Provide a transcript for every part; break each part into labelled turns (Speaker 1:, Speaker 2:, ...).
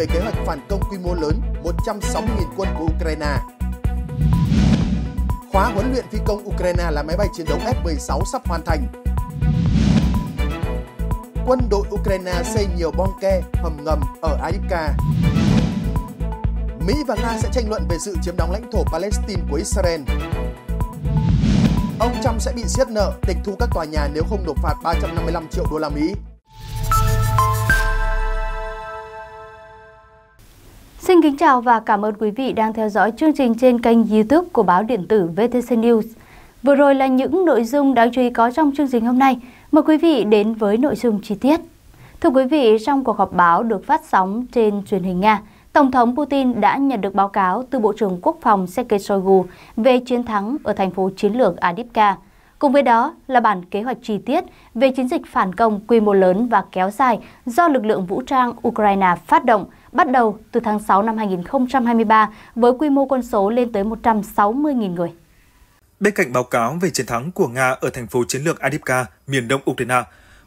Speaker 1: về kế hoạch phản công quy mô lớn 160.000 quân của Ukraine. Khóa huấn luyện phi công Ukraine là máy bay chiến đấu F-16 sắp hoàn thành. Quân đội Ukraine xây nhiều bong ke, hầm ngầm ở Adivka. Mỹ và Nga sẽ tranh luận về sự chiếm đóng lãnh thổ Palestine của Israel. Ông Trump sẽ bị siết nợ, tịch thu các tòa nhà nếu không nộp phạt 355 triệu đô la Mỹ.
Speaker 2: Xin kính chào và cảm ơn quý vị đang theo dõi chương trình trên kênh YouTube của báo điện tử VTC News. Vừa rồi là những nội dung đáng chú ý có trong chương trình hôm nay. Mời quý vị đến với nội dung chi tiết. Thưa quý vị, trong cuộc họp báo được phát sóng trên truyền hình Nga, Tổng thống Putin đã nhận được báo cáo từ Bộ trưởng Quốc phòng Sergei Shoigu về chiến thắng ở thành phố chiến lược Adipka. Cùng với đó là bản kế hoạch chi tiết về chiến dịch phản công quy mô lớn và kéo dài do lực lượng vũ trang Ukraine phát động – bắt đầu từ tháng 6 năm 2023 với quy mô quân số lên tới 160.000 người.
Speaker 3: Bên cạnh báo cáo về chiến thắng của Nga ở thành phố chiến lược adipka miền đông Ukraine,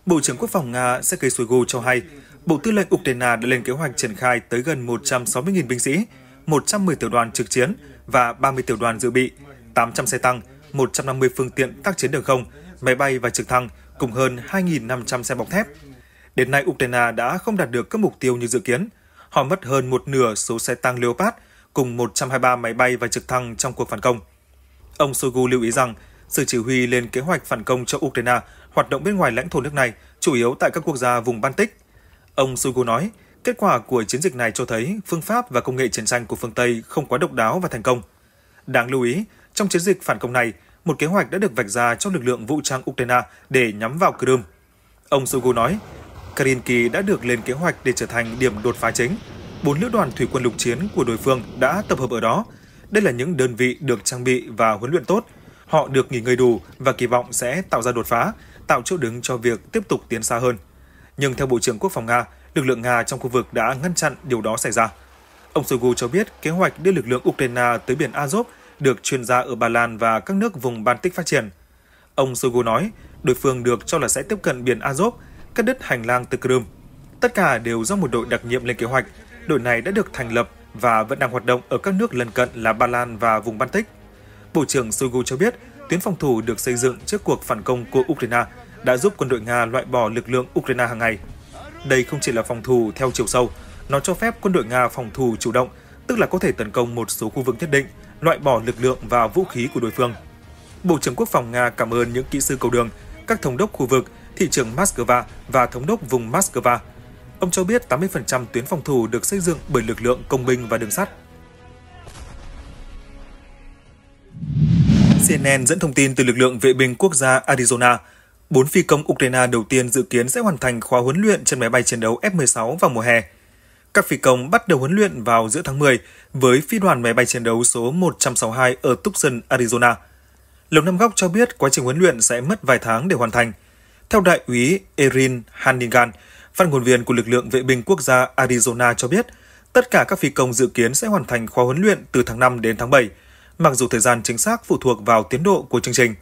Speaker 3: Bộ trưởng Quốc phòng Nga Sergei Shoigu cho hay, Bộ Tư lệnh Ukraine đã lên kế hoạch triển khai tới gần 160.000 binh sĩ, 110 tiểu đoàn trực chiến và 30 tiểu đoàn dự bị, 800 xe tăng, 150 phương tiện tác chiến đường không, máy bay và trực thăng, cùng hơn 2.500 xe bọc thép. Đến nay, Ukraine đã không đạt được các mục tiêu như dự kiến – họ mất hơn một nửa số xe tăng Leopard cùng 123 máy bay và trực thăng trong cuộc phản công. Ông Shoigu lưu ý rằng, sự chỉ huy lên kế hoạch phản công cho Ukraine hoạt động bên ngoài lãnh thổ nước này, chủ yếu tại các quốc gia vùng Baltic. Ông Shoigu nói, kết quả của chiến dịch này cho thấy phương pháp và công nghệ chiến tranh của phương Tây không quá độc đáo và thành công. Đáng lưu ý, trong chiến dịch phản công này, một kế hoạch đã được vạch ra cho lực lượng vũ trang Ukraine để nhắm vào Crimea. Ông Shoigu nói, Karinki đã được lên kế hoạch để trở thành điểm đột phá chính. Bốn lữ đoàn thủy quân lục chiến của đối phương đã tập hợp ở đó. Đây là những đơn vị được trang bị và huấn luyện tốt. Họ được nghỉ ngơi đủ và kỳ vọng sẽ tạo ra đột phá, tạo chỗ đứng cho việc tiếp tục tiến xa hơn. Nhưng theo Bộ trưởng Quốc phòng Nga, lực lượng Nga trong khu vực đã ngăn chặn điều đó xảy ra. Ông Shoigu cho biết kế hoạch đưa lực lượng Ukraine tới biển Azov được chuyên gia ở Ba Lan và các nước vùng Baltic phát triển. Ông Shoigu nói, đối phương được cho là sẽ tiếp cận biển Azov cắt đứt hành lang từ Crimea. Tất cả đều do một đội đặc nhiệm lên kế hoạch. Đội này đã được thành lập và vẫn đang hoạt động ở các nước lân cận là Ba Lan và vùng Baltic. Bộ trưởng Shoigu cho biết, tuyến phòng thủ được xây dựng trước cuộc phản công của Ukraine đã giúp quân đội Nga loại bỏ lực lượng Ukraine hàng ngày. Đây không chỉ là phòng thủ theo chiều sâu, nó cho phép quân đội Nga phòng thủ chủ động, tức là có thể tấn công một số khu vực nhất định, loại bỏ lực lượng và vũ khí của đối phương. Bộ trưởng Quốc phòng Nga cảm ơn những kỹ sư cầu đường, các thống đốc khu vực thị trường Moscow và thống đốc vùng Moscow. Ông cho biết 80% tuyến phòng thủ được xây dựng bởi lực lượng công binh và đường sắt. CNN dẫn thông tin từ lực lượng vệ binh quốc gia Arizona. Bốn phi công Ukraine đầu tiên dự kiến sẽ hoàn thành khóa huấn luyện trên máy bay chiến đấu F-16 vào mùa hè. Các phi công bắt đầu huấn luyện vào giữa tháng 10 với phi đoàn máy bay chiến đấu số 162 ở Tucson, Arizona. Lầu Năm Góc cho biết quá trình huấn luyện sẽ mất vài tháng để hoàn thành – theo đại úy Erin Hannigan, phát ngôn viên của lực lượng vệ binh quốc gia Arizona cho biết, tất cả các phi công dự kiến sẽ hoàn thành khóa huấn luyện từ tháng 5 đến tháng 7, mặc dù thời gian chính xác phụ thuộc vào tiến độ của chương trình.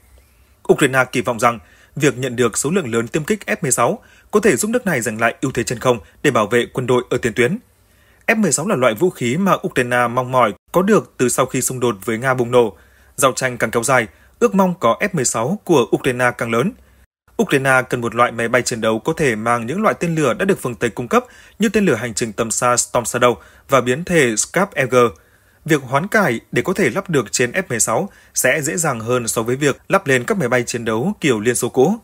Speaker 3: Ukraine kỳ vọng rằng việc nhận được số lượng lớn tiêm kích F-16 có thể giúp nước này giành lại ưu thế trên không để bảo vệ quân đội ở tiền tuyến. F-16 là loại vũ khí mà Ukraine mong mỏi có được từ sau khi xung đột với Nga bùng nổ. Giao tranh càng kéo dài, ước mong có F-16 của Ukraine càng lớn – Ukraine cần một loại máy bay chiến đấu có thể mang những loại tên lửa đã được phương Tây cung cấp như tên lửa hành trình tầm xa Storm Shadow và biến thể Scap Eagle. Việc hoán cải để có thể lắp được trên F-16 sẽ dễ dàng hơn so với việc lắp lên các máy bay chiến đấu kiểu Liên Xô cũ.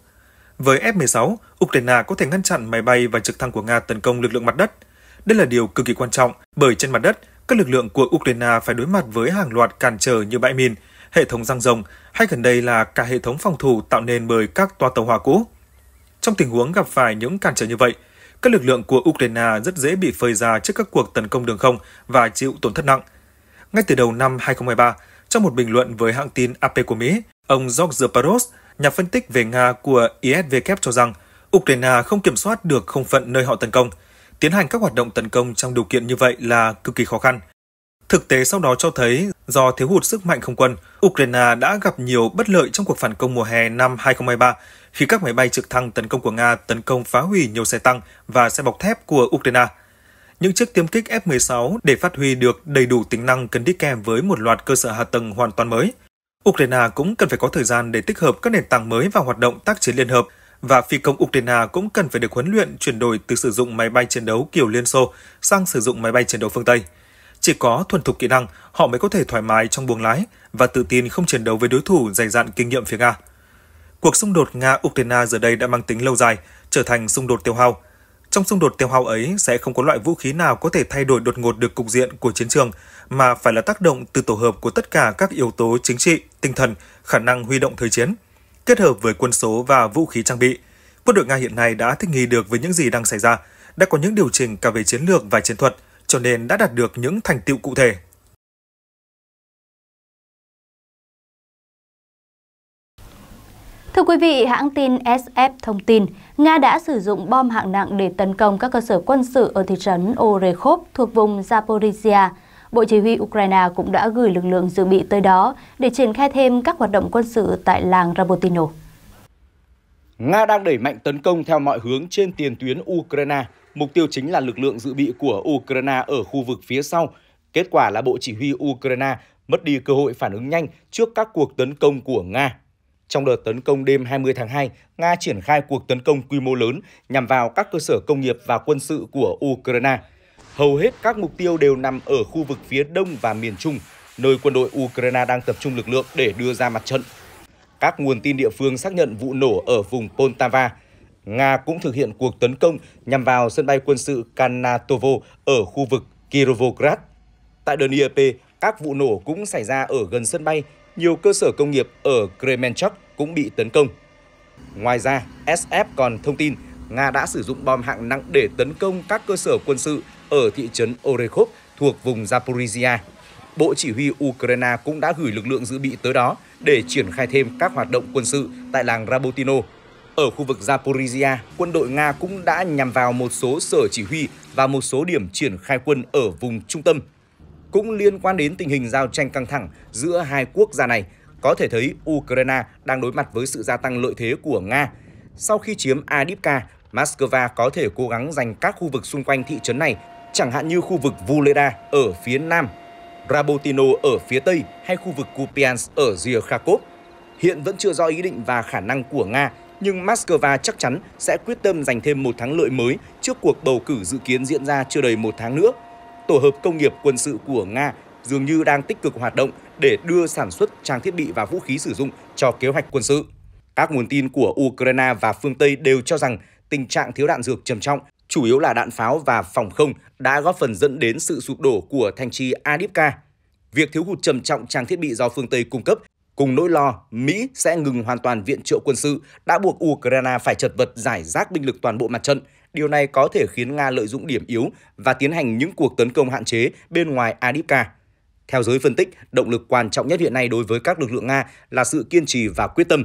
Speaker 3: Với F-16, Ukraine có thể ngăn chặn máy bay và trực thăng của Nga tấn công lực lượng mặt đất. Đây là điều cực kỳ quan trọng bởi trên mặt đất, các lực lượng của Ukraine phải đối mặt với hàng loạt cản trở như bãi mìn, hệ thống răng rồng hay gần đây là cả hệ thống phòng thủ tạo nên bởi các toa tàu hỏa cũ. Trong tình huống gặp phải những cản trở như vậy, các lực lượng của Ukraine rất dễ bị phơi ra trước các cuộc tấn công đường không và chịu tổn thất nặng. Ngay từ đầu năm 2023, trong một bình luận với hãng tin AP của Mỹ, ông George Zaparos, nhà phân tích về Nga của ISW cho rằng Ukraine không kiểm soát được không phận nơi họ tấn công. Tiến hành các hoạt động tấn công trong điều kiện như vậy là cực kỳ khó khăn. Thực tế sau đó cho thấy, do thiếu hụt sức mạnh không quân, Ukraine đã gặp nhiều bất lợi trong cuộc phản công mùa hè năm 2023, khi các máy bay trực thăng tấn công của Nga tấn công phá hủy nhiều xe tăng và xe bọc thép của Ukraine. Những chiếc tiêm kích F-16 để phát huy được đầy đủ tính năng cần đi kèm với một loạt cơ sở hạ tầng hoàn toàn mới. Ukraine cũng cần phải có thời gian để tích hợp các nền tảng mới vào hoạt động tác chiến liên hợp, và phi công Ukraine cũng cần phải được huấn luyện chuyển đổi từ sử dụng máy bay chiến đấu kiểu Liên Xô sang sử dụng máy bay chiến đấu phương Tây – chỉ có thuần thục kỹ năng, họ mới có thể thoải mái trong buồng lái và tự tin không chiến đấu với đối thủ dày dặn kinh nghiệm phía Nga. Cuộc xung đột Nga-Ukraine giờ đây đã mang tính lâu dài, trở thành xung đột tiêu hao. Trong xung đột tiêu hao ấy sẽ không có loại vũ khí nào có thể thay đổi đột ngột được cục diện của chiến trường, mà phải là tác động từ tổ hợp của tất cả các yếu tố chính trị, tinh thần, khả năng huy động thời chiến, kết hợp với quân số và vũ khí trang bị. Quân đội Nga hiện nay đã thích nghi được với những gì đang xảy ra, đã có những điều chỉnh cả về chiến lược và chiến thuật – cho nên đã đạt được những thành tựu cụ thể.
Speaker 4: Thưa quý
Speaker 2: vị, hãng tin SF thông tin, Nga đã sử dụng bom hạng nặng để tấn công các cơ sở quân sự ở thị trấn Orekhov thuộc vùng Zaporizhia. Bộ Chỉ huy Ukraine cũng đã gửi lực lượng dự bị tới đó để triển khai thêm các hoạt động quân sự tại làng Rabotino.
Speaker 5: Nga đang đẩy mạnh tấn công theo mọi hướng trên tiền tuyến Ukraine Mục tiêu chính là lực lượng dự bị của Ukraine ở khu vực phía sau. Kết quả là Bộ Chỉ huy Ukraine mất đi cơ hội phản ứng nhanh trước các cuộc tấn công của Nga. Trong đợt tấn công đêm 20 tháng 2, Nga triển khai cuộc tấn công quy mô lớn nhằm vào các cơ sở công nghiệp và quân sự của Ukraine. Hầu hết các mục tiêu đều nằm ở khu vực phía đông và miền trung, nơi quân đội Ukraine đang tập trung lực lượng để đưa ra mặt trận. Các nguồn tin địa phương xác nhận vụ nổ ở vùng Poltava, Nga cũng thực hiện cuộc tấn công nhằm vào sân bay quân sự Kanatovo ở khu vực Kirovograd. Tại đơn IAP, e các vụ nổ cũng xảy ra ở gần sân bay, nhiều cơ sở công nghiệp ở Kremenchuk cũng bị tấn công. Ngoài ra, SF còn thông tin Nga đã sử dụng bom hạng nặng để tấn công các cơ sở quân sự ở thị trấn Orekhov thuộc vùng Zaporizhia. Bộ Chỉ huy Ukraine cũng đã gửi lực lượng dự bị tới đó để triển khai thêm các hoạt động quân sự tại làng Rabotino ở khu vực Zaporizhia, quân đội Nga cũng đã nhằm vào một số sở chỉ huy và một số điểm triển khai quân ở vùng trung tâm. Cũng liên quan đến tình hình giao tranh căng thẳng giữa hai quốc gia này, có thể thấy Ukraine đang đối mặt với sự gia tăng lợi thế của Nga. Sau khi chiếm Adipka, Moscow có thể cố gắng giành các khu vực xung quanh thị trấn này, chẳng hạn như khu vực Vuleda ở phía nam, Rabotino ở phía tây hay khu vực Kupiansk ở rìa Kharkov. Hiện vẫn chưa rõ ý định và khả năng của Nga nhưng Moscow chắc chắn sẽ quyết tâm giành thêm một thắng lợi mới trước cuộc bầu cử dự kiến diễn ra chưa đầy một tháng nữa. Tổ hợp công nghiệp quân sự của Nga dường như đang tích cực hoạt động để đưa sản xuất trang thiết bị và vũ khí sử dụng cho kế hoạch quân sự. Các nguồn tin của Ukraine và phương Tây đều cho rằng tình trạng thiếu đạn dược trầm trọng, chủ yếu là đạn pháo và phòng không đã góp phần dẫn đến sự sụp đổ của thành trì Adipka. Việc thiếu hụt trầm trọng trang thiết bị do phương Tây cung cấp cùng nỗi lo Mỹ sẽ ngừng hoàn toàn viện trợ quân sự đã buộc Ukraine phải chật vật giải rác binh lực toàn bộ mặt trận. Điều này có thể khiến Nga lợi dụng điểm yếu và tiến hành những cuộc tấn công hạn chế bên ngoài Adipka. Theo giới phân tích, động lực quan trọng nhất hiện nay đối với các lực lượng Nga là sự kiên trì và quyết tâm.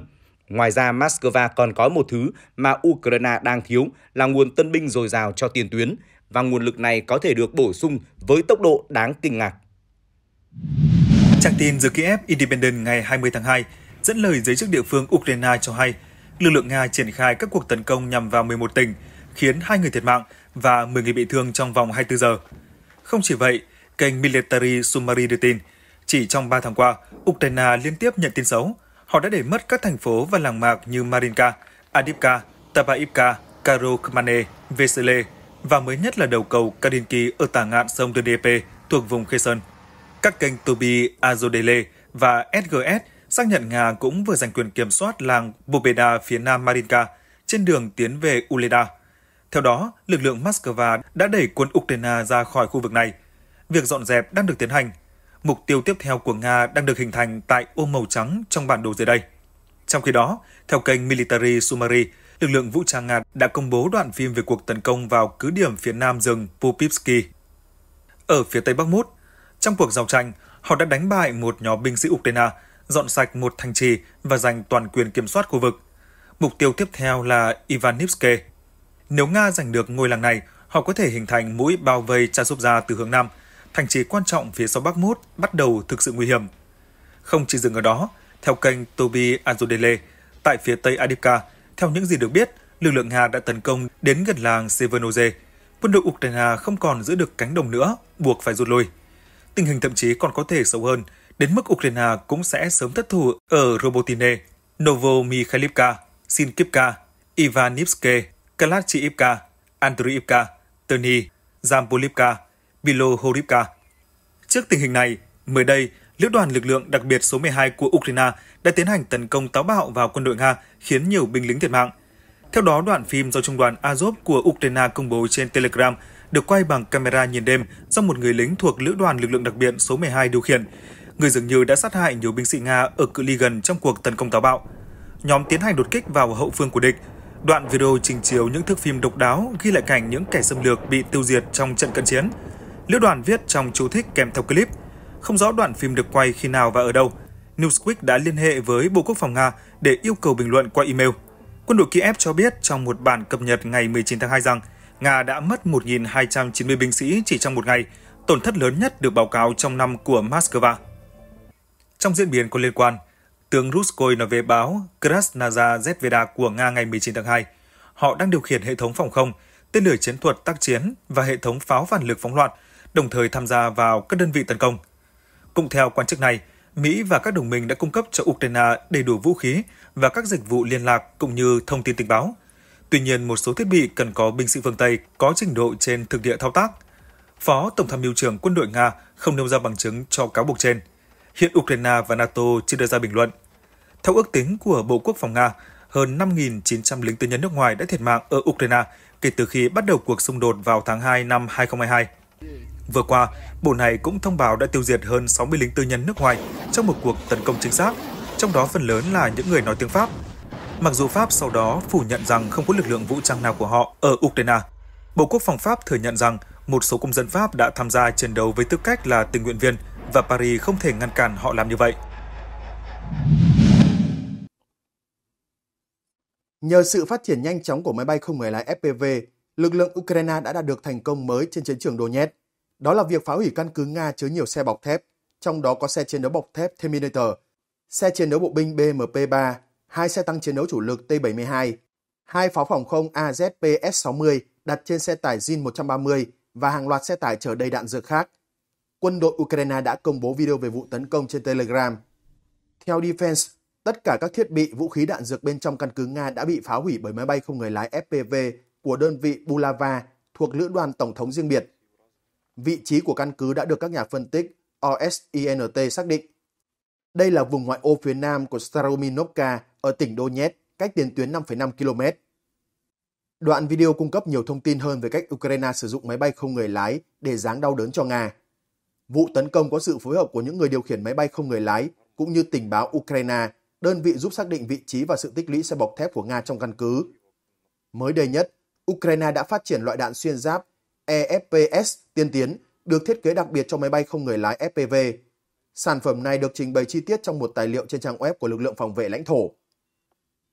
Speaker 5: Ngoài ra, Moscow còn có một thứ mà Ukraine đang thiếu là nguồn tân binh dồi dào cho tiền tuyến,
Speaker 3: và nguồn lực này có thể được bổ sung với tốc độ đáng kinh ngạc. Trang tin The Kiev Independent ngày 20 tháng 2 dẫn lời giới chức địa phương Ukraine cho hay lực lượng Nga triển khai các cuộc tấn công nhằm vào 11 tỉnh, khiến 2 người thiệt mạng và 10 người bị thương trong vòng 24 giờ. Không chỉ vậy, kênh Military Summary đưa tin, chỉ trong 3 tháng qua, Ukraine liên tiếp nhận tin xấu. Họ đã để mất các thành phố và làng mạc như Marinka, Adipka, Tabaivka, Karokmane, Vesele và mới nhất là đầu cầu Karinki ở tả ngạn sông Dnepr thuộc vùng Kherson. Các kênh Tubi, Azodele và SGS xác nhận Nga cũng vừa giành quyền kiểm soát làng Bobeda phía nam Marinka trên đường tiến về Uleda. Theo đó, lực lượng Moscow đã đẩy quân Ukraine ra khỏi khu vực này. Việc dọn dẹp đang được tiến hành. Mục tiêu tiếp theo của Nga đang được hình thành tại ô màu trắng trong bản đồ dưới đây. Trong khi đó, theo kênh Military Summary, lực lượng vũ trang Nga đã công bố đoạn phim về cuộc tấn công vào cứ điểm phía nam rừng Pupivsky. Ở phía tây Bắc Mút, trong cuộc giao tranh, họ đã đánh bại một nhóm binh sĩ Ukraine, dọn sạch một thành trì và giành toàn quyền kiểm soát khu vực. Mục tiêu tiếp theo là Ivanivske. Nếu Nga giành được ngôi làng này, họ có thể hình thành mũi bao vây súc Chasovia từ hướng Nam. Thành trì quan trọng phía sau Bakhmut bắt đầu thực sự nguy hiểm. Không chỉ dừng ở đó, theo kênh Tobi Azodele, tại phía tây Adivka, theo những gì được biết, lực lượng Nga đã tấn công đến gần làng Severnoze. Quân đội Ukraine không còn giữ được cánh đồng nữa, buộc phải rút lui tình hình thậm chí còn có thể xấu hơn, đến mức Ukraine cũng sẽ sớm thất thủ ở Robotine, Novomikhailivka, Sinkivka, Ivanivske, Kalachivka, Andriivka, Terni, Zampolivka, Bilohorivka. Trước tình hình này, mới đây, Lữ đoàn lực lượng đặc biệt số 12 của Ukraine đã tiến hành tấn công táo bạo vào quân đội Nga, khiến nhiều binh lính thiệt mạng. Theo đó, đoạn phim do Trung đoàn Azov của Ukraine công bố trên Telegram được quay bằng camera nhìn đêm do một người lính thuộc Lữ đoàn Lực lượng đặc biệt số 12 điều khiển. Người dường như đã sát hại nhiều binh sĩ Nga ở cự ly gần trong cuộc tấn công táo bạo. Nhóm tiến hành đột kích vào hậu phương của địch. Đoạn video trình chiếu những thước phim độc đáo ghi lại cảnh những kẻ xâm lược bị tiêu diệt trong trận cận chiến. Lữ đoàn viết trong chú thích kèm theo clip. Không rõ đoạn phim được quay khi nào và ở đâu. Newsweek đã liên hệ với Bộ Quốc phòng Nga để yêu cầu bình luận qua email. Quân đội Kiev cho biết trong một bản cập nhật ngày 19 tháng 2 rằng Nga đã mất 1.290 binh sĩ chỉ trong một ngày, tổn thất lớn nhất được báo cáo trong năm của Moscow. Trong diễn biến có liên quan, tướng Ruskoy nói về báo Krasnaya Zvezda của Nga ngày 19 tháng 2, họ đang điều khiển hệ thống phòng không, tên lửa chiến thuật tác chiến và hệ thống pháo phản lực phóng loạt, đồng thời tham gia vào các đơn vị tấn công. Cũng theo quan chức này, Mỹ và các đồng minh đã cung cấp cho Ukraine đầy đủ vũ khí và các dịch vụ liên lạc cũng như thông tin tình báo, Tuy nhiên, một số thiết bị cần có binh sĩ phương Tây có trình độ trên thực địa thao tác. Phó Tổng tham mưu trưởng quân đội Nga không nêu ra bằng chứng cho cáo buộc trên. Hiện Ukraine và NATO chưa đưa ra bình luận. Theo ước tính của Bộ Quốc phòng Nga, hơn 5.900 lính tư nhân nước ngoài đã thiệt mạng ở Ukraine kể từ khi bắt đầu cuộc xung đột vào tháng 2 năm 2022. Vừa qua, Bộ này cũng thông báo đã tiêu diệt hơn 60 lính tư nhân nước ngoài trong một cuộc tấn công chính xác, trong đó phần lớn là những người nói tiếng Pháp mặc dù Pháp sau đó phủ nhận rằng không có lực lượng vũ trang nào của họ ở Ukraine. Bộ Quốc phòng Pháp thừa nhận rằng một số công dân Pháp đã tham gia chiến đấu với tư cách là tình nguyện viên và Paris không thể ngăn cản họ làm như vậy.
Speaker 1: Nhờ sự phát triển nhanh chóng của máy bay không người lái FPV, lực lượng Ukraine đã đạt được thành công mới trên chiến trường Donetsk. Đó là việc phá hủy căn cứ Nga chứa nhiều xe bọc thép, trong đó có xe chiến đấu bọc thép Terminator, xe chiến đấu bộ binh BMP-3 hai xe tăng chiến đấu chủ lực T-72, hai pháo phòng không AZPS S-60 đặt trên xe tải Jin 130 và hàng loạt xe tải chở đầy đạn dược khác. Quân đội Ukraine đã công bố video về vụ tấn công trên Telegram. Theo Defense, tất cả các thiết bị, vũ khí đạn dược bên trong căn cứ Nga đã bị phá hủy bởi máy bay không người lái FPV của đơn vị Bulava thuộc lữ đoàn Tổng thống riêng biệt. Vị trí của căn cứ đã được các nhà phân tích OSINT xác định đây là vùng ngoại ô phía nam của Starominovka ở tỉnh Donetsk, cách tiền tuyến 5,5 km. Đoạn video cung cấp nhiều thông tin hơn về cách Ukraine sử dụng máy bay không người lái để giáng đau đớn cho Nga. Vụ tấn công có sự phối hợp của những người điều khiển máy bay không người lái, cũng như tình báo Ukraine, đơn vị giúp xác định vị trí và sự tích lũy xe bọc thép của Nga trong căn cứ. Mới đây nhất, Ukraine đã phát triển loại đạn xuyên giáp EFPS tiên tiến được thiết kế đặc biệt cho máy bay không người lái FPV e Sản phẩm này được trình bày chi tiết trong một tài liệu trên trang web của lực lượng phòng vệ lãnh thổ.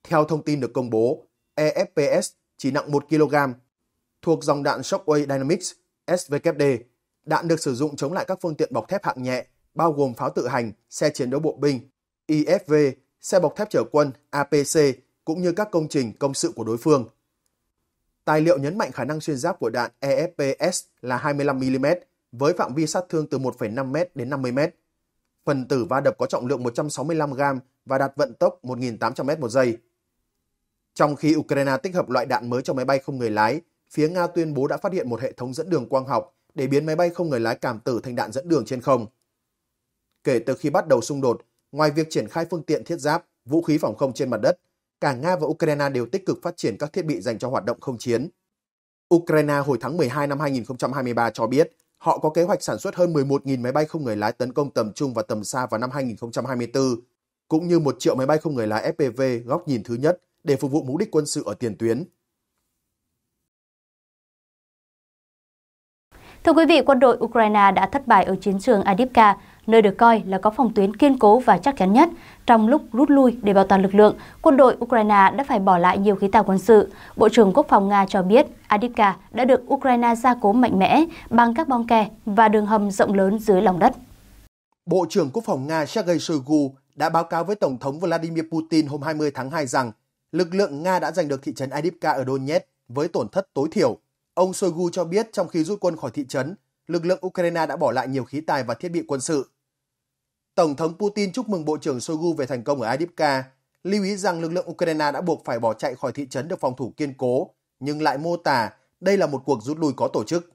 Speaker 1: Theo thông tin được công bố, EFPS chỉ nặng 1 kg, thuộc dòng đạn Shockwave Dynamics SVKD, đạn được sử dụng chống lại các phương tiện bọc thép hạng nhẹ, bao gồm pháo tự hành, xe chiến đấu bộ binh, IFV, e xe bọc thép chở quân, APC, cũng như các công trình công sự của đối phương. Tài liệu nhấn mạnh khả năng xuyên giáp của đạn EFPS là 25mm với phạm vi sát thương từ 1,5m đến 50m phần tử va đập có trọng lượng 165 gram và đạt vận tốc 1.800 m một giây. Trong khi Ukraine tích hợp loại đạn mới cho máy bay không người lái, phía Nga tuyên bố đã phát hiện một hệ thống dẫn đường quang học để biến máy bay không người lái cảm tử thành đạn dẫn đường trên không. Kể từ khi bắt đầu xung đột, ngoài việc triển khai phương tiện thiết giáp, vũ khí phòng không trên mặt đất, cả Nga và Ukraine đều tích cực phát triển các thiết bị dành cho hoạt động không chiến. Ukraine hồi tháng 12 năm 2023 cho biết Họ có kế hoạch sản xuất hơn 11.000 máy bay không người lái tấn công tầm trung và tầm xa vào năm 2024, cũng như một triệu máy bay không người lái FPV góc nhìn thứ nhất để phục vụ mục đích quân sự ở tiền tuyến.
Speaker 2: Thưa quý vị, quân đội Ukraine đã thất bại ở chiến trường Adipka, nơi được coi là có phòng tuyến kiên cố và chắc chắn nhất. Trong lúc rút lui để bảo toàn lực lượng, quân đội Ukraine đã phải bỏ lại nhiều khí tài quân sự. Bộ trưởng Quốc phòng Nga cho biết Adivka đã được Ukraine gia cố mạnh mẽ bằng các bong kè và đường hầm rộng lớn dưới lòng đất.
Speaker 1: Bộ trưởng Quốc phòng Nga Sergei Shoigu đã báo cáo với Tổng thống Vladimir Putin hôm 20 tháng 2 rằng lực lượng Nga đã giành được thị trấn Adivka ở Donetsk với tổn thất tối thiểu. Ông Shoigu cho biết trong khi rút quân khỏi thị trấn, lực lượng Ukraine đã bỏ lại nhiều khí tài và thiết bị quân sự. Tổng thống Putin chúc mừng Bộ trưởng Shoigu về thành công ở Adipka, lưu ý rằng lực lượng Ukraine đã buộc phải bỏ chạy khỏi thị trấn được phòng thủ kiên cố, nhưng lại mô tả đây là một cuộc rút lui có tổ chức.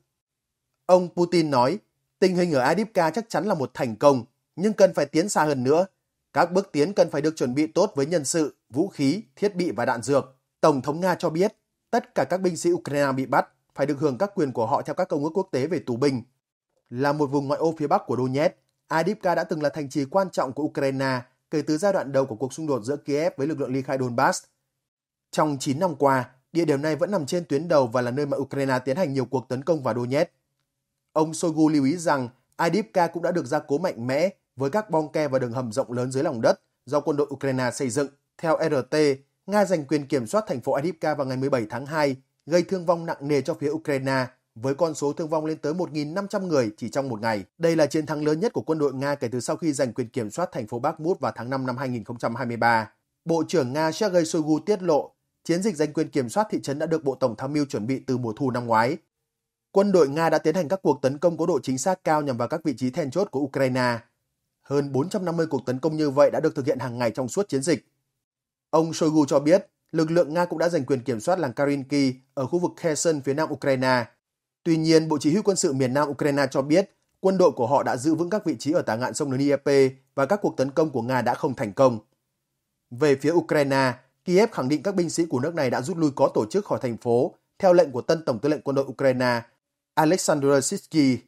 Speaker 1: Ông Putin nói, tình hình ở Adipka chắc chắn là một thành công, nhưng cần phải tiến xa hơn nữa. Các bước tiến cần phải được chuẩn bị tốt với nhân sự, vũ khí, thiết bị và đạn dược. Tổng thống Nga cho biết, tất cả các binh sĩ Ukraine bị bắt phải được hưởng các quyền của họ theo các công ước quốc tế về tù binh. Là một vùng ngoại ô phía bắc của Donetsk, Adipka đã từng là thành trì quan trọng của Ukraine kể từ giai đoạn đầu của cuộc xung đột giữa Kiev với lực lượng ly khai Donbass. Trong 9 năm qua, địa điểm này vẫn nằm trên tuyến đầu và là nơi mà Ukraine tiến hành nhiều cuộc tấn công vào Donetsk. Ông Shoigu lưu ý rằng Adipka cũng đã được gia cố mạnh mẽ với các bong ke và đường hầm rộng lớn dưới lòng đất do quân đội Ukraine xây dựng. Theo RT, Nga giành quyền kiểm soát thành phố Adipka vào ngày 17 tháng 2, gây thương vong nặng nề cho phía Ukraine với con số thương vong lên tới 1.500 người chỉ trong một ngày. Đây là chiến thắng lớn nhất của quân đội Nga kể từ sau khi giành quyền kiểm soát thành phố Bakhmut vào tháng 5 năm 2023. Bộ trưởng Nga Sergei Shoigu tiết lộ chiến dịch giành quyền kiểm soát thị trấn đã được Bộ Tổng tham mưu chuẩn bị từ mùa thu năm ngoái. Quân đội Nga đã tiến hành các cuộc tấn công có độ chính xác cao nhằm vào các vị trí then chốt của Ukraine. Hơn 450 cuộc tấn công như vậy đã được thực hiện hàng ngày trong suốt chiến dịch. Ông Shoigu cho biết, lực lượng Nga cũng đã giành quyền kiểm soát làng Karinki ở khu vực Kherson phía nam Ukraine Tuy nhiên, Bộ Chỉ huy quân sự miền Nam Ukraine cho biết quân đội của họ đã giữ vững các vị trí ở tả ngạn sông Dnieper và các cuộc tấn công của Nga đã không thành công. Về phía Ukraine, Kiev khẳng định các binh sĩ của nước này đã rút lui có tổ chức khỏi thành phố theo lệnh của tân tổng tư lệnh quân đội Ukraine Alexander Sitsky.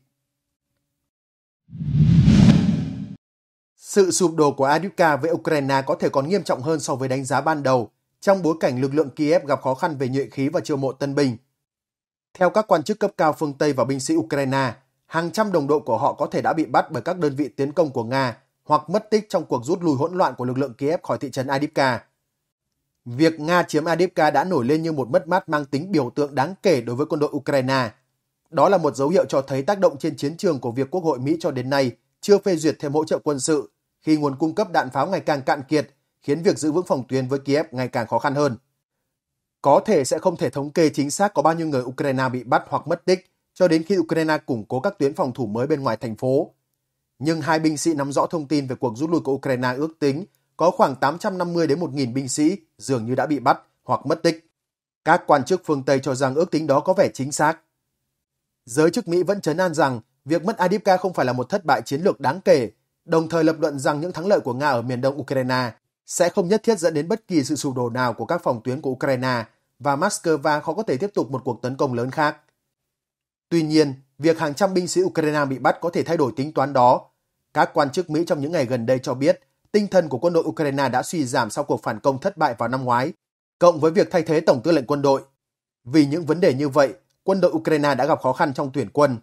Speaker 1: Sự sụp đổ của Avdiivka với Ukraine có thể còn nghiêm trọng hơn so với đánh giá ban đầu trong bối cảnh lực lượng Kiev gặp khó khăn về nhuệ khí và chiêu mộ tân binh. Theo các quan chức cấp cao phương Tây và binh sĩ Ukraine, hàng trăm đồng đội của họ có thể đã bị bắt bởi các đơn vị tiến công của Nga hoặc mất tích trong cuộc rút lui hỗn loạn của lực lượng Kiev khỏi thị trấn Adivka. Việc Nga chiếm Adivka đã nổi lên như một mất mát mang tính biểu tượng đáng kể đối với quân đội Ukraine. Đó là một dấu hiệu cho thấy tác động trên chiến trường của việc Quốc hội Mỹ cho đến nay chưa phê duyệt thêm hỗ trợ quân sự khi nguồn cung cấp đạn pháo ngày càng cạn kiệt khiến việc giữ vững phòng tuyến với Kiev ngày càng khó khăn hơn có thể sẽ không thể thống kê chính xác có bao nhiêu người Ukraine bị bắt hoặc mất tích cho đến khi Ukraine củng cố các tuyến phòng thủ mới bên ngoài thành phố. Nhưng hai binh sĩ nắm rõ thông tin về cuộc rút lui của Ukraine ước tính có khoảng 850 đến 1.000 binh sĩ dường như đã bị bắt hoặc mất tích. Các quan chức phương Tây cho rằng ước tính đó có vẻ chính xác. Giới chức Mỹ vẫn chấn an rằng việc mất Adipka không phải là một thất bại chiến lược đáng kể, đồng thời lập luận rằng những thắng lợi của Nga ở miền đông Ukraine sẽ không nhất thiết dẫn đến bất kỳ sự sụp đổ nào của các phòng tuyến của Ukraine và Moscow khó có thể tiếp tục một cuộc tấn công lớn khác. Tuy nhiên, việc hàng trăm binh sĩ Ukraine bị bắt có thể thay đổi tính toán đó. Các quan chức Mỹ trong những ngày gần đây cho biết tinh thần của quân đội Ukraine đã suy giảm sau cuộc phản công thất bại vào năm ngoái, cộng với việc thay thế Tổng tư lệnh quân đội. Vì những vấn đề như vậy, quân đội Ukraine đã gặp khó khăn trong tuyển quân.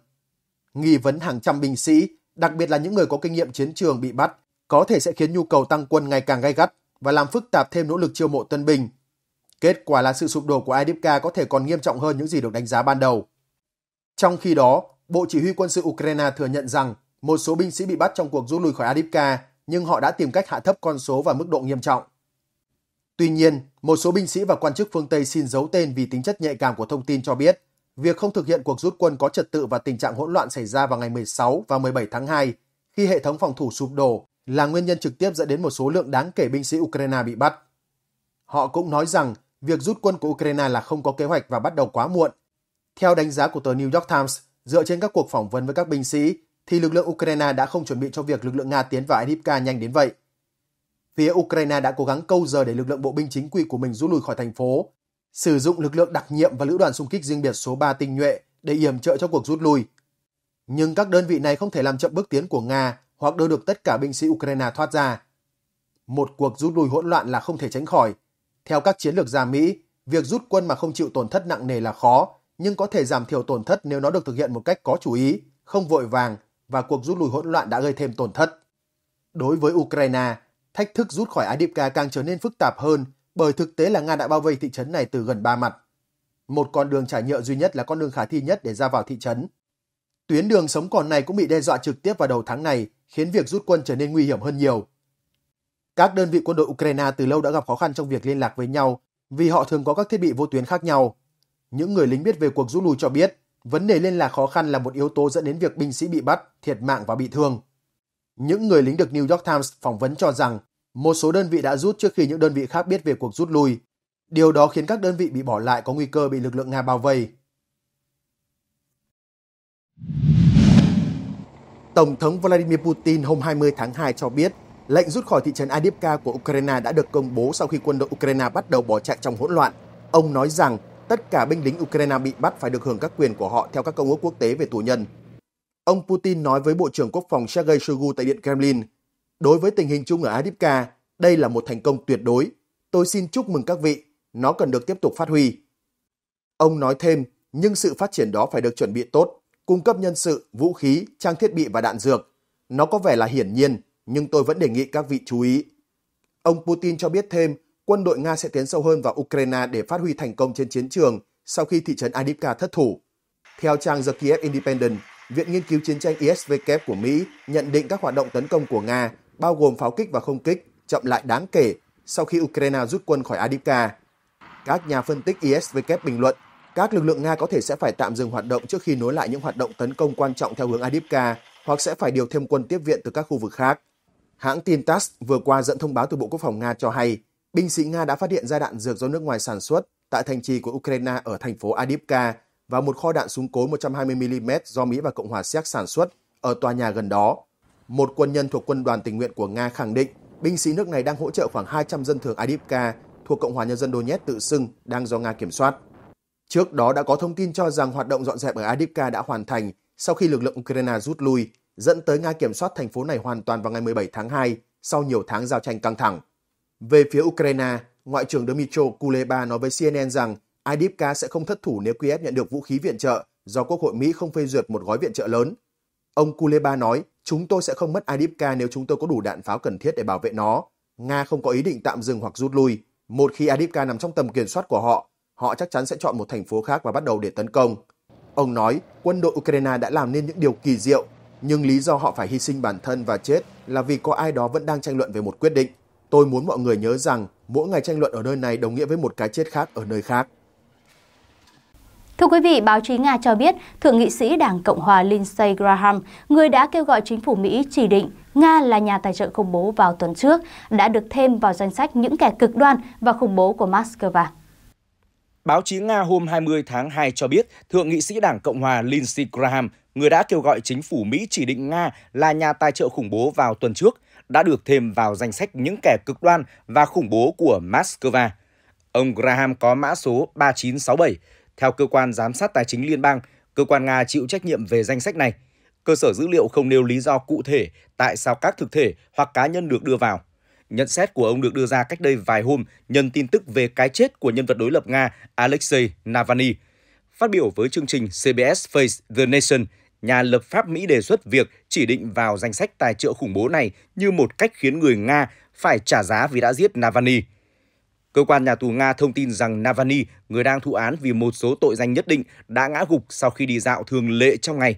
Speaker 1: Nghi vấn hàng trăm binh sĩ, đặc biệt là những người có kinh nghiệm chiến trường bị bắt, có thể sẽ khiến nhu cầu tăng quân ngày càng gay gắt và làm phức tạp thêm nỗ lực chiêu mộ tân binh. Kết quả là sự sụp đổ của Idipka có thể còn nghiêm trọng hơn những gì được đánh giá ban đầu. Trong khi đó, Bộ Chỉ huy quân sự Ukraine thừa nhận rằng một số binh sĩ bị bắt trong cuộc rút lui khỏi Adipka, nhưng họ đã tìm cách hạ thấp con số và mức độ nghiêm trọng. Tuy nhiên, một số binh sĩ và quan chức phương Tây xin giấu tên vì tính chất nhạy cảm của thông tin cho biết, việc không thực hiện cuộc rút quân có trật tự và tình trạng hỗn loạn xảy ra vào ngày 16 và 17 tháng 2 khi hệ thống phòng thủ sụp đổ là nguyên nhân trực tiếp dẫn đến một số lượng đáng kể binh sĩ Ukraine bị bắt. Họ cũng nói rằng việc rút quân của Ukraine là không có kế hoạch và bắt đầu quá muộn. Theo đánh giá của tờ New York Times, dựa trên các cuộc phỏng vấn với các binh sĩ, thì lực lượng Ukraine đã không chuẩn bị cho việc lực lượng Nga tiến vào Idlibka nhanh đến vậy. Phía Ukraine đã cố gắng câu giờ để lực lượng bộ binh chính quy của mình rút lui khỏi thành phố, sử dụng lực lượng đặc nhiệm và lữ đoàn xung kích riêng biệt số 3 tinh nhuệ để yểm trợ cho cuộc rút lui. Nhưng các đơn vị này không thể làm chậm bước tiến của Nga hoặc đưa được tất cả binh sĩ Ukraine thoát ra. Một cuộc rút lui hỗn loạn là không thể tránh khỏi. Theo các chiến lược gia Mỹ, việc rút quân mà không chịu tổn thất nặng nề là khó, nhưng có thể giảm thiểu tổn thất nếu nó được thực hiện một cách có chú ý, không vội vàng và cuộc rút lui hỗn loạn đã gây thêm tổn thất. Đối với Ukraine, thách thức rút khỏi Adipka càng trở nên phức tạp hơn bởi thực tế là Nga đã bao vây thị trấn này từ gần ba mặt. Một con đường trải nhựa duy nhất là con đường khả thi nhất để ra vào thị trấn Tuyến đường sống còn này cũng bị đe dọa trực tiếp vào đầu tháng này, khiến việc rút quân trở nên nguy hiểm hơn nhiều. Các đơn vị quân đội Ukraine từ lâu đã gặp khó khăn trong việc liên lạc với nhau vì họ thường có các thiết bị vô tuyến khác nhau. Những người lính biết về cuộc rút lui cho biết, vấn đề liên lạc khó khăn là một yếu tố dẫn đến việc binh sĩ bị bắt, thiệt mạng và bị thương. Những người lính được New York Times phỏng vấn cho rằng một số đơn vị đã rút trước khi những đơn vị khác biết về cuộc rút lui. Điều đó khiến các đơn vị bị bỏ lại có nguy cơ bị lực lượng Nga bao vây. Tổng thống Vladimir Putin hôm 20 tháng 2 cho biết lệnh rút khỏi thị trấn Adivka của Ukraine đã được công bố sau khi quân đội Ukraine bắt đầu bỏ chạy trong hỗn loạn. Ông nói rằng tất cả binh lính Ukraine bị bắt phải được hưởng các quyền của họ theo các công ước quốc tế về tù nhân. Ông Putin nói với Bộ trưởng Quốc phòng Sergei Shoigu tại Điện Kremlin, đối với tình hình chung ở Adivka, đây là một thành công tuyệt đối. Tôi xin chúc mừng các vị, nó cần được tiếp tục phát huy. Ông nói thêm, nhưng sự phát triển đó phải được chuẩn bị tốt cung cấp nhân sự, vũ khí, trang thiết bị và đạn dược. Nó có vẻ là hiển nhiên, nhưng tôi vẫn đề nghị các vị chú ý. Ông Putin cho biết thêm, quân đội Nga sẽ tiến sâu hơn vào Ukraine để phát huy thành công trên chiến trường sau khi thị trấn Adivka thất thủ. Theo trang The Kiev Independent, Viện Nghiên cứu Chiến tranh ISVK của Mỹ nhận định các hoạt động tấn công của Nga, bao gồm pháo kích và không kích, chậm lại đáng kể sau khi Ukraine rút quân khỏi Adivka. Các nhà phân tích ISVK bình luận các lực lượng Nga có thể sẽ phải tạm dừng hoạt động trước khi nối lại những hoạt động tấn công quan trọng theo hướng Adipka hoặc sẽ phải điều thêm quân tiếp viện từ các khu vực khác. Hãng tin TASS vừa qua dẫn thông báo từ Bộ Quốc phòng Nga cho hay, binh sĩ Nga đã phát hiện ra đạn dược do nước ngoài sản xuất tại thành trì của Ukraine ở thành phố Adipka và một kho đạn súng cối 120mm do Mỹ và Cộng hòa Séc sản xuất ở tòa nhà gần đó. Một quân nhân thuộc quân đoàn tình nguyện của Nga khẳng định binh sĩ nước này đang hỗ trợ khoảng 200 dân thường Adipka thuộc Cộng hòa Nhân dân Donetsk tự xưng đang do Nga kiểm soát. Trước đó đã có thông tin cho rằng hoạt động dọn dẹp ở Adipka đã hoàn thành sau khi lực lượng Ukraine rút lui, dẫn tới Nga kiểm soát thành phố này hoàn toàn vào ngày 17 tháng 2 sau nhiều tháng giao tranh căng thẳng. Về phía Ukraine, Ngoại trưởng Dmytro Kuleba nói với CNN rằng Adipka sẽ không thất thủ nếu Kiev nhận được vũ khí viện trợ do Quốc hội Mỹ không phê duyệt một gói viện trợ lớn. Ông Kuleba nói, chúng tôi sẽ không mất Adipka nếu chúng tôi có đủ đạn pháo cần thiết để bảo vệ nó. Nga không có ý định tạm dừng hoặc rút lui. Một khi Adipka nằm trong tầm kiểm soát của họ, họ chắc chắn sẽ chọn một thành phố khác và bắt đầu để tấn công. Ông nói quân đội Ukraine đã làm nên những điều kỳ diệu, nhưng lý do họ phải hy sinh bản thân và chết là vì có ai đó vẫn đang tranh luận về một quyết định. Tôi muốn mọi người nhớ rằng mỗi ngày tranh luận ở nơi này đồng nghĩa với một cái chết khác ở nơi khác.
Speaker 2: Thưa quý vị, báo chí Nga cho biết Thượng nghị sĩ Đảng Cộng hòa Lindsey Graham, người đã kêu gọi chính phủ Mỹ chỉ định Nga là nhà tài trợ khủng bố vào tuần trước, đã được thêm vào danh sách những kẻ cực đoan và khủng bố của Moscow.
Speaker 5: Báo chí Nga hôm 20 tháng 2 cho biết, Thượng nghị sĩ Đảng Cộng hòa Lindsey Graham, người đã kêu gọi chính phủ Mỹ chỉ định Nga là nhà tài trợ khủng bố vào tuần trước, đã được thêm vào danh sách những kẻ cực đoan và khủng bố của Moscow. Ông Graham có mã số 3967. Theo cơ quan giám sát tài chính liên bang, cơ quan Nga chịu trách nhiệm về danh sách này. Cơ sở dữ liệu không nêu lý do cụ thể tại sao các thực thể hoặc cá nhân được đưa vào. Nhận xét của ông được đưa ra cách đây vài hôm nhân tin tức về cái chết của nhân vật đối lập Nga Alexei Navalny. Phát biểu với chương trình CBS Face the Nation, nhà lập pháp Mỹ đề xuất việc chỉ định vào danh sách tài trợ khủng bố này như một cách khiến người Nga phải trả giá vì đã giết Navalny. Cơ quan nhà tù Nga thông tin rằng Navalny, người đang thụ án vì một số tội danh nhất định, đã ngã gục sau khi đi dạo thường lệ trong ngày.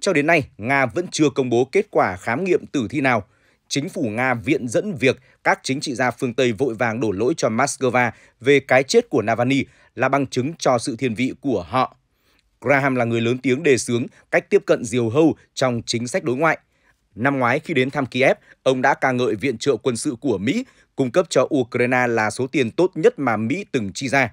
Speaker 5: Cho đến nay, Nga vẫn chưa công bố kết quả khám nghiệm tử thi nào chính phủ Nga viện dẫn việc các chính trị gia phương Tây vội vàng đổ lỗi cho Moscow về cái chết của Navalny là bằng chứng cho sự thiên vị của họ. Graham là người lớn tiếng đề xướng cách tiếp cận diều hâu trong chính sách đối ngoại. Năm ngoái khi đến thăm Kiev, ông đã ca ngợi viện trợ quân sự của Mỹ, cung cấp cho Ukraine là số tiền tốt nhất mà Mỹ từng chi ra.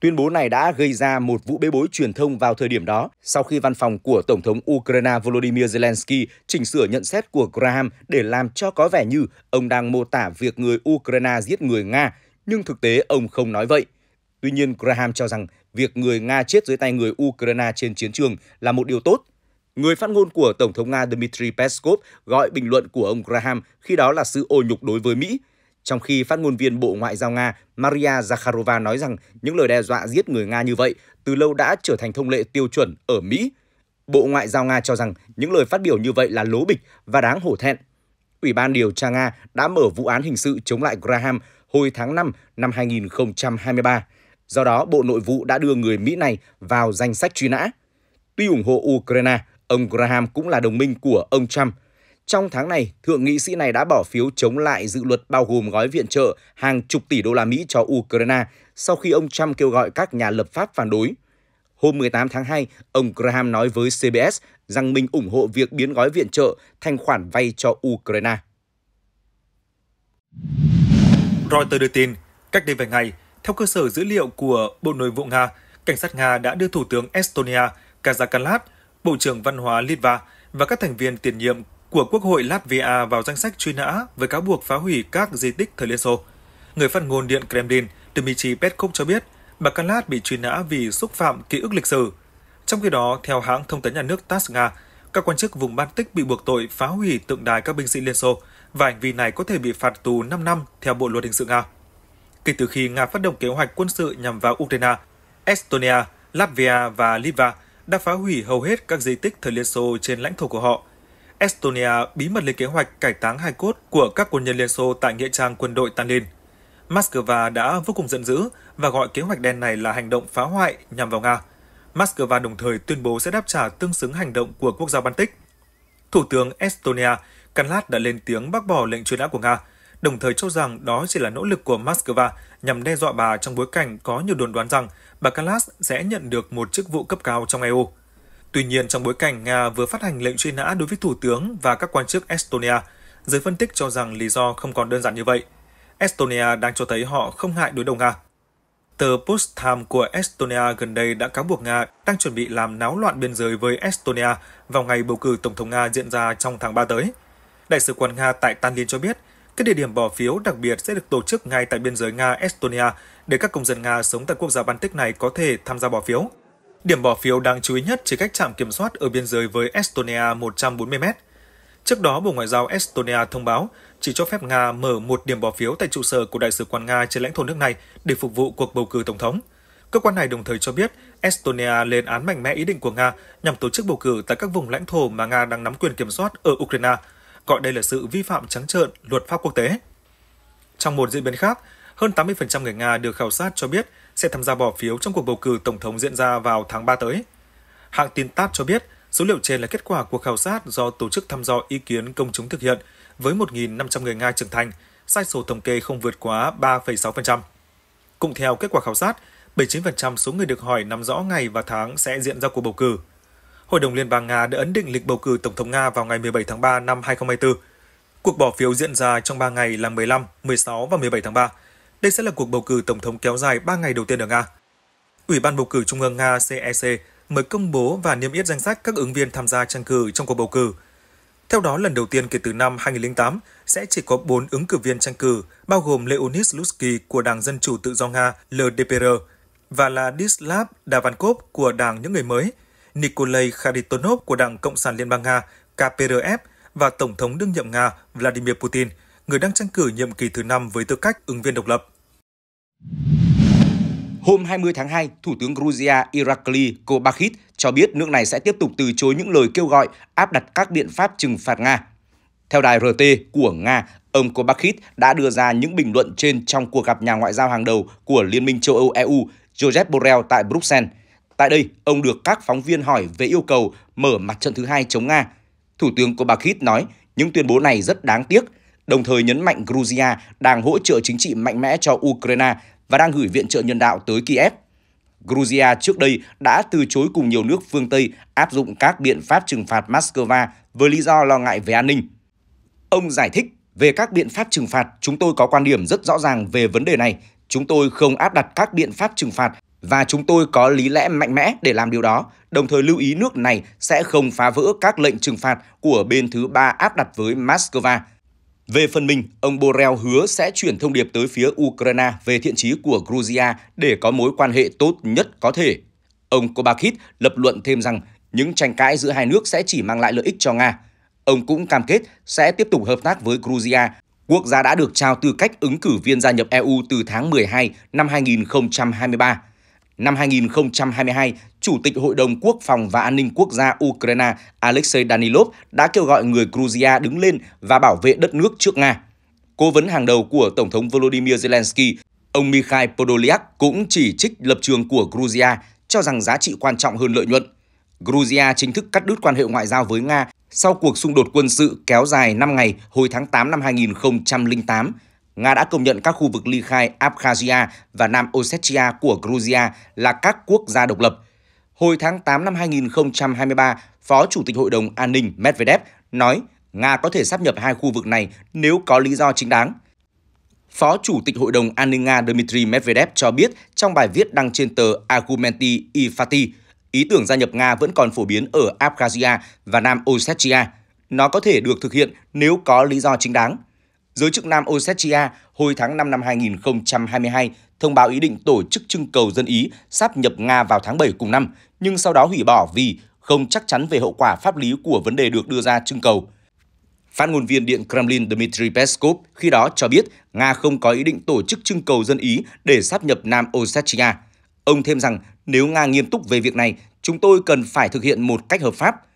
Speaker 5: Tuyên bố này đã gây ra một vụ bê bối truyền thông vào thời điểm đó, sau khi văn phòng của Tổng thống Ukraine Volodymyr Zelensky chỉnh sửa nhận xét của Graham để làm cho có vẻ như ông đang mô tả việc người Ukraine giết người Nga, nhưng thực tế ông không nói vậy. Tuy nhiên, Graham cho rằng việc người Nga chết dưới tay người Ukraine trên chiến trường là một điều tốt. Người phát ngôn của Tổng thống Nga Dmitry Peskov gọi bình luận của ông Graham khi đó là sự ô nhục đối với Mỹ – trong khi phát ngôn viên Bộ Ngoại giao Nga Maria Zakharova nói rằng những lời đe dọa giết người Nga như vậy từ lâu đã trở thành thông lệ tiêu chuẩn ở Mỹ. Bộ Ngoại giao Nga cho rằng những lời phát biểu như vậy là lố bịch và đáng hổ thẹn. Ủy ban điều tra Nga đã mở vụ án hình sự chống lại Graham hồi tháng 5 năm 2023. Do đó, Bộ Nội vụ đã đưa người Mỹ này vào danh sách truy nã. Tuy ủng hộ Ukraine, ông Graham cũng là đồng minh của ông Trump – trong tháng này, thượng nghị sĩ này đã bỏ phiếu chống lại dự luật bao gồm gói viện trợ hàng chục tỷ đô la Mỹ cho Ukraine sau khi ông Trump kêu gọi các nhà lập pháp phản đối. Hôm 18 tháng 2, ông Graham nói với CBS rằng mình ủng hộ việc biến gói viện trợ thành khoản vay cho Ukraine.
Speaker 3: Reuters đưa tin, cách đây vài ngày, theo cơ sở dữ liệu của Bộ Nội vụ Nga, cảnh sát Nga đã đưa Thủ tướng Estonia Kazakallat, Bộ trưởng Văn hóa Litva và các thành viên tiền nhiệm của Quốc hội Latvia vào danh sách truy nã với cáo buộc phá hủy các di tích thời Liên Xô. Người phát ngôn Điện Kremlin Dmitry Peskov cho biết bà Kalat bị truy nã vì xúc phạm ký ức lịch sử. Trong khi đó, theo hãng thông tấn nhà nước TASS Nga, các quan chức vùng Baltic bị buộc tội phá hủy tượng đài các binh sĩ Liên Xô và hành vi này có thể bị phạt tù 5 năm theo Bộ Luật Hình sự Nga. Kể từ khi Nga phát động kế hoạch quân sự nhằm vào Ukraine, Estonia, Latvia và Litva đã phá hủy hầu hết các di tích thời Liên Xô trên lãnh thổ của họ – Estonia bí mật lên kế hoạch cải táng hài cốt của các quân nhân Liên Xô tại nghĩa trang quân đội Tallinn. Moscow đã vô cùng giận dữ và gọi kế hoạch đen này là hành động phá hoại nhằm vào Nga. Moscow đồng thời tuyên bố sẽ đáp trả tương xứng hành động của quốc gia Baltic. Thủ tướng Estonia Kanlat đã lên tiếng bác bỏ lệnh truy nã của Nga, đồng thời cho rằng đó chỉ là nỗ lực của Moscow nhằm đe dọa bà trong bối cảnh có nhiều đồn đoán rằng bà Kanlat sẽ nhận được một chức vụ cấp cao trong EU. Tuy nhiên, trong bối cảnh Nga vừa phát hành lệnh truy nã đối với Thủ tướng và các quan chức Estonia, giới phân tích cho rằng lý do không còn đơn giản như vậy. Estonia đang cho thấy họ không ngại đối đầu Nga. Tờ Post Time của Estonia gần đây đã cáo buộc Nga đang chuẩn bị làm náo loạn biên giới với Estonia vào ngày bầu cử Tổng thống Nga diễn ra trong tháng 3 tới. Đại sứ quán Nga tại Tallinn cho biết, các địa điểm bỏ phiếu đặc biệt sẽ được tổ chức ngay tại biên giới Nga-Estonia để các công dân Nga sống tại quốc gia Baltic này có thể tham gia bỏ phiếu. Điểm bỏ phiếu đáng chú ý nhất chỉ cách trạm kiểm soát ở biên giới với Estonia 140 m. Trước đó, Bộ Ngoại giao Estonia thông báo chỉ cho phép Nga mở một điểm bỏ phiếu tại trụ sở của Đại sứ quán Nga trên lãnh thổ nước này để phục vụ cuộc bầu cử tổng thống. Cơ quan này đồng thời cho biết Estonia lên án mạnh mẽ ý định của Nga nhằm tổ chức bầu cử tại các vùng lãnh thổ mà Nga đang nắm quyền kiểm soát ở Ukraine, gọi đây là sự vi phạm trắng trợn luật pháp quốc tế. Trong một diễn biến khác, hơn 80% người Nga được khảo sát cho biết sẽ tham gia bỏ phiếu trong cuộc bầu cử tổng thống diễn ra vào tháng 3 tới. Hãng tin TASS cho biết, số liệu trên là kết quả của khảo sát do tổ chức thăm dò ý kiến công chúng thực hiện với 1.500 người Nga trưởng thành, sai số thống kê không vượt quá 3,6%. Cũng theo kết quả khảo sát, 79% số người được hỏi nắm rõ ngày và tháng sẽ diễn ra cuộc bầu cử. Hội đồng Liên bang Nga đã ấn định lịch bầu cử Tổng thống Nga vào ngày 17 tháng 3 năm 2024. Cuộc bỏ phiếu diễn ra trong 3 ngày là 15, 16 và 17 tháng 3 đây sẽ là cuộc bầu cử tổng thống kéo dài 3 ngày đầu tiên ở Nga. Ủy ban bầu cử Trung ương Nga CEC e mới công bố và niêm yết danh sách các ứng viên tham gia tranh cử trong cuộc bầu cử. Theo đó, lần đầu tiên kể từ năm 2008 sẽ chỉ có 4 ứng cử viên tranh cử, bao gồm Leonid Slutsky của Đảng Dân Chủ Tự do Nga LDPR và là Dislav Davankov của Đảng Những Người Mới, Nikolai Kharitonov của Đảng Cộng sản Liên bang Nga KPRF và Tổng thống đương nhiệm Nga Vladimir Putin – người đang tranh cử nhiệm kỳ thứ 5 với tư cách ứng viên độc lập.
Speaker 5: Hôm 20 tháng 2, Thủ tướng Georgia Irakli Kobachit cho biết nước này sẽ tiếp tục từ chối những lời kêu gọi áp đặt các biện pháp trừng phạt Nga. Theo đài RT của Nga, ông Kobachit đã đưa ra những bình luận trên trong cuộc gặp nhà ngoại giao hàng đầu của Liên minh châu Âu EU Joseph Borrell tại Bruxelles. Tại đây, ông được các phóng viên hỏi về yêu cầu mở mặt trận thứ hai chống Nga. Thủ tướng Kobachit nói, những tuyên bố này rất đáng tiếc – đồng thời nhấn mạnh Georgia đang hỗ trợ chính trị mạnh mẽ cho Ukraine và đang gửi viện trợ nhân đạo tới Kiev. Georgia trước đây đã từ chối cùng nhiều nước phương Tây áp dụng các biện pháp trừng phạt Moscow với lý do lo ngại về an ninh. Ông giải thích về các biện pháp trừng phạt, chúng tôi có quan điểm rất rõ ràng về vấn đề này. Chúng tôi không áp đặt các biện pháp trừng phạt và chúng tôi có lý lẽ mạnh mẽ để làm điều đó, đồng thời lưu ý nước này sẽ không phá vỡ các lệnh trừng phạt của bên thứ ba áp đặt với Moscow. Về phần mình, ông Borrell hứa sẽ chuyển thông điệp tới phía Ukraine về thiện chí của Georgia để có mối quan hệ tốt nhất có thể. Ông Kobakit lập luận thêm rằng những tranh cãi giữa hai nước sẽ chỉ mang lại lợi ích cho Nga. Ông cũng cam kết sẽ tiếp tục hợp tác với Georgia, quốc gia đã được trao tư cách ứng cử viên gia nhập EU từ tháng 12 năm 2023. Năm 2022, Chủ tịch Hội đồng Quốc phòng và An ninh Quốc gia Ukraine Alexei Danilov đã kêu gọi người Georgia đứng lên và bảo vệ đất nước trước Nga. Cố vấn hàng đầu của Tổng thống Volodymyr Zelensky, ông Mikhail Podolyak cũng chỉ trích lập trường của Georgia, cho rằng giá trị quan trọng hơn lợi nhuận. Georgia chính thức cắt đứt quan hệ ngoại giao với Nga sau cuộc xung đột quân sự kéo dài 5 ngày hồi tháng 8 năm 2008 Nga đã công nhận các khu vực ly khai Abkhazia và Nam Ossetia của Georgia là các quốc gia độc lập. Hồi tháng 8 năm 2023, Phó Chủ tịch Hội đồng An ninh Medvedev nói Nga có thể sắp nhập hai khu vực này nếu có lý do chính đáng. Phó Chủ tịch Hội đồng An ninh Nga Dmitry Medvedev cho biết trong bài viết đăng trên tờ Argumenti i Ifati, ý tưởng gia nhập Nga vẫn còn phổ biến ở Abkhazia và Nam Ossetia. Nó có thể được thực hiện nếu có lý do chính đáng giới chức Nam Ossetia hồi tháng 5 năm 2022 thông báo ý định tổ chức trưng cầu dân Ý sáp nhập Nga vào tháng 7 cùng năm, nhưng sau đó hủy bỏ vì không chắc chắn về hậu quả pháp lý của vấn đề được đưa ra trưng cầu. Phát ngôn viên Điện Kremlin Dmitry Peskov khi đó cho biết Nga không có ý định tổ chức trưng cầu dân Ý để sáp nhập Nam Ossetia. Ông thêm rằng nếu Nga nghiêm túc về việc này, chúng tôi cần phải thực hiện một cách hợp pháp –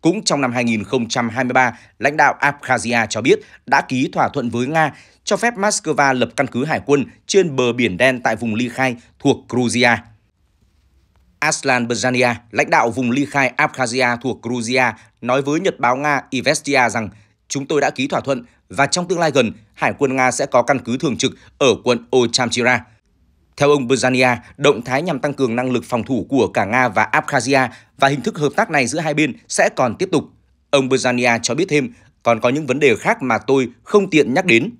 Speaker 5: cũng trong năm 2023, lãnh đạo Abkhazia cho biết đã ký thỏa thuận với Nga cho phép Moscow lập căn cứ hải quân trên bờ biển đen tại vùng ly khai thuộc Georgia. Aslan Berzhania, lãnh đạo vùng ly khai Abkhazia thuộc Georgia, nói với nhật báo Nga Ivestia rằng chúng tôi đã ký thỏa thuận và trong tương lai gần, Hải quân Nga sẽ có căn cứ thường trực ở quận Ochamchira. Theo ông Berzania, động thái nhằm tăng cường năng lực phòng thủ của cả Nga và Abkhazia và hình thức hợp tác này giữa hai bên sẽ còn tiếp tục. Ông Berzania cho biết thêm, còn có những vấn đề khác mà tôi không tiện nhắc đến.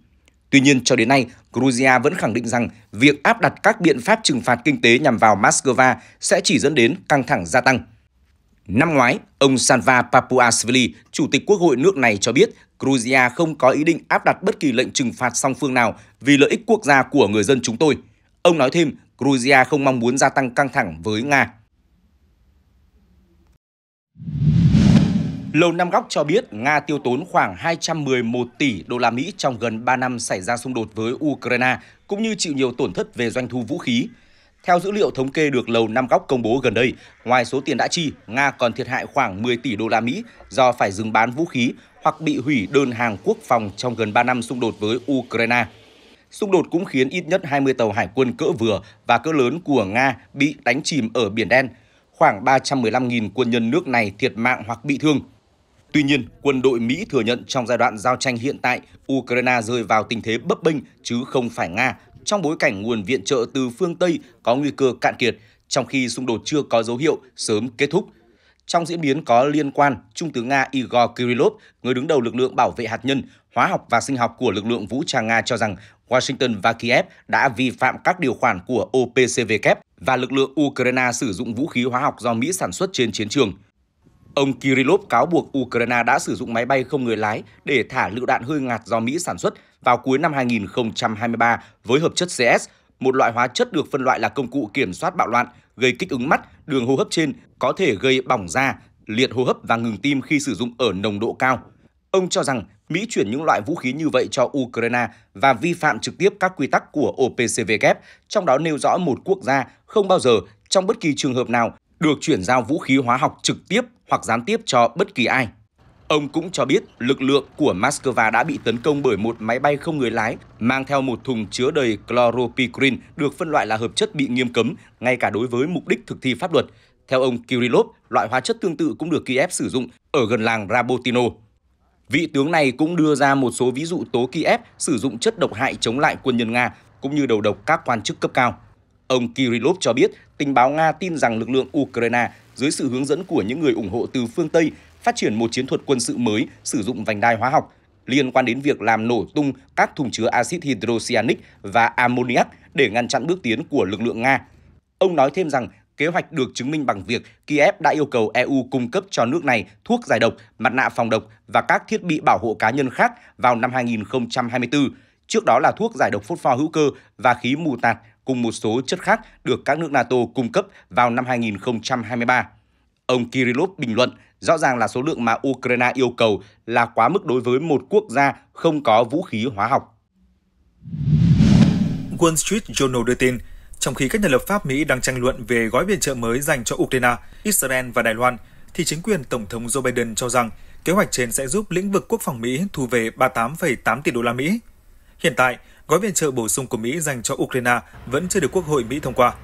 Speaker 5: Tuy nhiên, cho đến nay, Georgia vẫn khẳng định rằng việc áp đặt các biện pháp trừng phạt kinh tế nhằm vào Moscow sẽ chỉ dẫn đến căng thẳng gia tăng. Năm ngoái, ông Sanva Papuasvili, Chủ tịch Quốc hội nước này cho biết Georgia không có ý định áp đặt bất kỳ lệnh trừng phạt song phương nào vì lợi ích quốc gia của người dân chúng tôi – Ông nói thêm, Georgia không mong muốn gia tăng căng thẳng với Nga. Lầu Năm Góc cho biết Nga tiêu tốn khoảng 211 tỷ đô la Mỹ trong gần 3 năm xảy ra xung đột với Ukraine, cũng như chịu nhiều tổn thất về doanh thu vũ khí. Theo dữ liệu thống kê được Lầu Năm Góc công bố gần đây, ngoài số tiền đã chi, Nga còn thiệt hại khoảng 10 tỷ đô la Mỹ do phải dừng bán vũ khí hoặc bị hủy đơn hàng quốc phòng trong gần 3 năm xung đột với Ukraine. Xung đột cũng khiến ít nhất 20 tàu hải quân cỡ vừa và cỡ lớn của Nga bị đánh chìm ở Biển Đen. Khoảng 315.000 quân nhân nước này thiệt mạng hoặc bị thương. Tuy nhiên, quân đội Mỹ thừa nhận trong giai đoạn giao tranh hiện tại, Ukraine rơi vào tình thế bấp bênh chứ không phải Nga, trong bối cảnh nguồn viện trợ từ phương Tây có nguy cơ cạn kiệt, trong khi xung đột chưa có dấu hiệu sớm kết thúc. Trong diễn biến có liên quan, Trung tướng Nga Igor Kirillov, người đứng đầu lực lượng bảo vệ hạt nhân, hóa học và sinh học của lực lượng vũ trang Nga cho rằng Washington và Kiev đã vi phạm các điều khoản của OPCVK và lực lượng Ukraine sử dụng vũ khí hóa học do Mỹ sản xuất trên chiến trường. Ông Kirillov cáo buộc Ukraine đã sử dụng máy bay không người lái để thả lựu đạn hơi ngạt do Mỹ sản xuất vào cuối năm 2023 với hợp chất CS, một loại hóa chất được phân loại là công cụ kiểm soát bạo loạn, gây kích ứng mắt, đường hô hấp trên, có thể gây bỏng da, liệt hô hấp và ngừng tim khi sử dụng ở nồng độ cao. Ông cho rằng Mỹ chuyển những loại vũ khí như vậy cho Ukraine và vi phạm trực tiếp các quy tắc của OPCW, trong đó nêu rõ một quốc gia không bao giờ, trong bất kỳ trường hợp nào, được chuyển giao vũ khí hóa học trực tiếp hoặc gián tiếp cho bất kỳ ai. Ông cũng cho biết lực lượng của Moscow đã bị tấn công bởi một máy bay không người lái mang theo một thùng chứa đầy chloropicrin được phân loại là hợp chất bị nghiêm cấm, ngay cả đối với mục đích thực thi pháp luật. Theo ông Kirillov, loại hóa chất tương tự cũng được Kiev sử dụng ở gần làng Rabotino. Vị tướng này cũng đưa ra một số ví dụ tố Kiev sử dụng chất độc hại chống lại quân nhân Nga cũng như đầu độc các quan chức cấp cao. Ông Kirillov cho biết, tình báo Nga tin rằng lực lượng Ukraine dưới sự hướng dẫn của những người ủng hộ từ phương Tây phát triển một chiến thuật quân sự mới sử dụng vành đai hóa học liên quan đến việc làm nổ tung các thùng chứa axit hydrocyanic và ammoniac để ngăn chặn bước tiến của lực lượng Nga. Ông nói thêm rằng Kế hoạch được chứng minh bằng việc Kiev đã yêu cầu EU cung cấp cho nước này thuốc giải độc, mặt nạ phòng độc và các thiết bị bảo hộ cá nhân khác vào năm 2024. Trước đó là thuốc giải độc phốt pho hữu cơ và khí mù tạt cùng một số chất khác được các nước NATO cung cấp vào năm 2023. Ông Kirillov bình luận, rõ ràng là số lượng mà Ukraine yêu cầu là quá mức đối với một quốc gia không có vũ khí hóa học.
Speaker 3: Wall Street Journal đưa tin, trong khi các nhà lập pháp Mỹ đang tranh luận về gói viện trợ mới dành cho Ukraine, Israel và Đài Loan, thì chính quyền Tổng thống Joe Biden cho rằng kế hoạch trên sẽ giúp lĩnh vực quốc phòng Mỹ thu về 38,8 tỷ đô la Mỹ. Hiện tại, gói viện trợ bổ sung của Mỹ dành cho Ukraine vẫn chưa được Quốc hội Mỹ thông qua.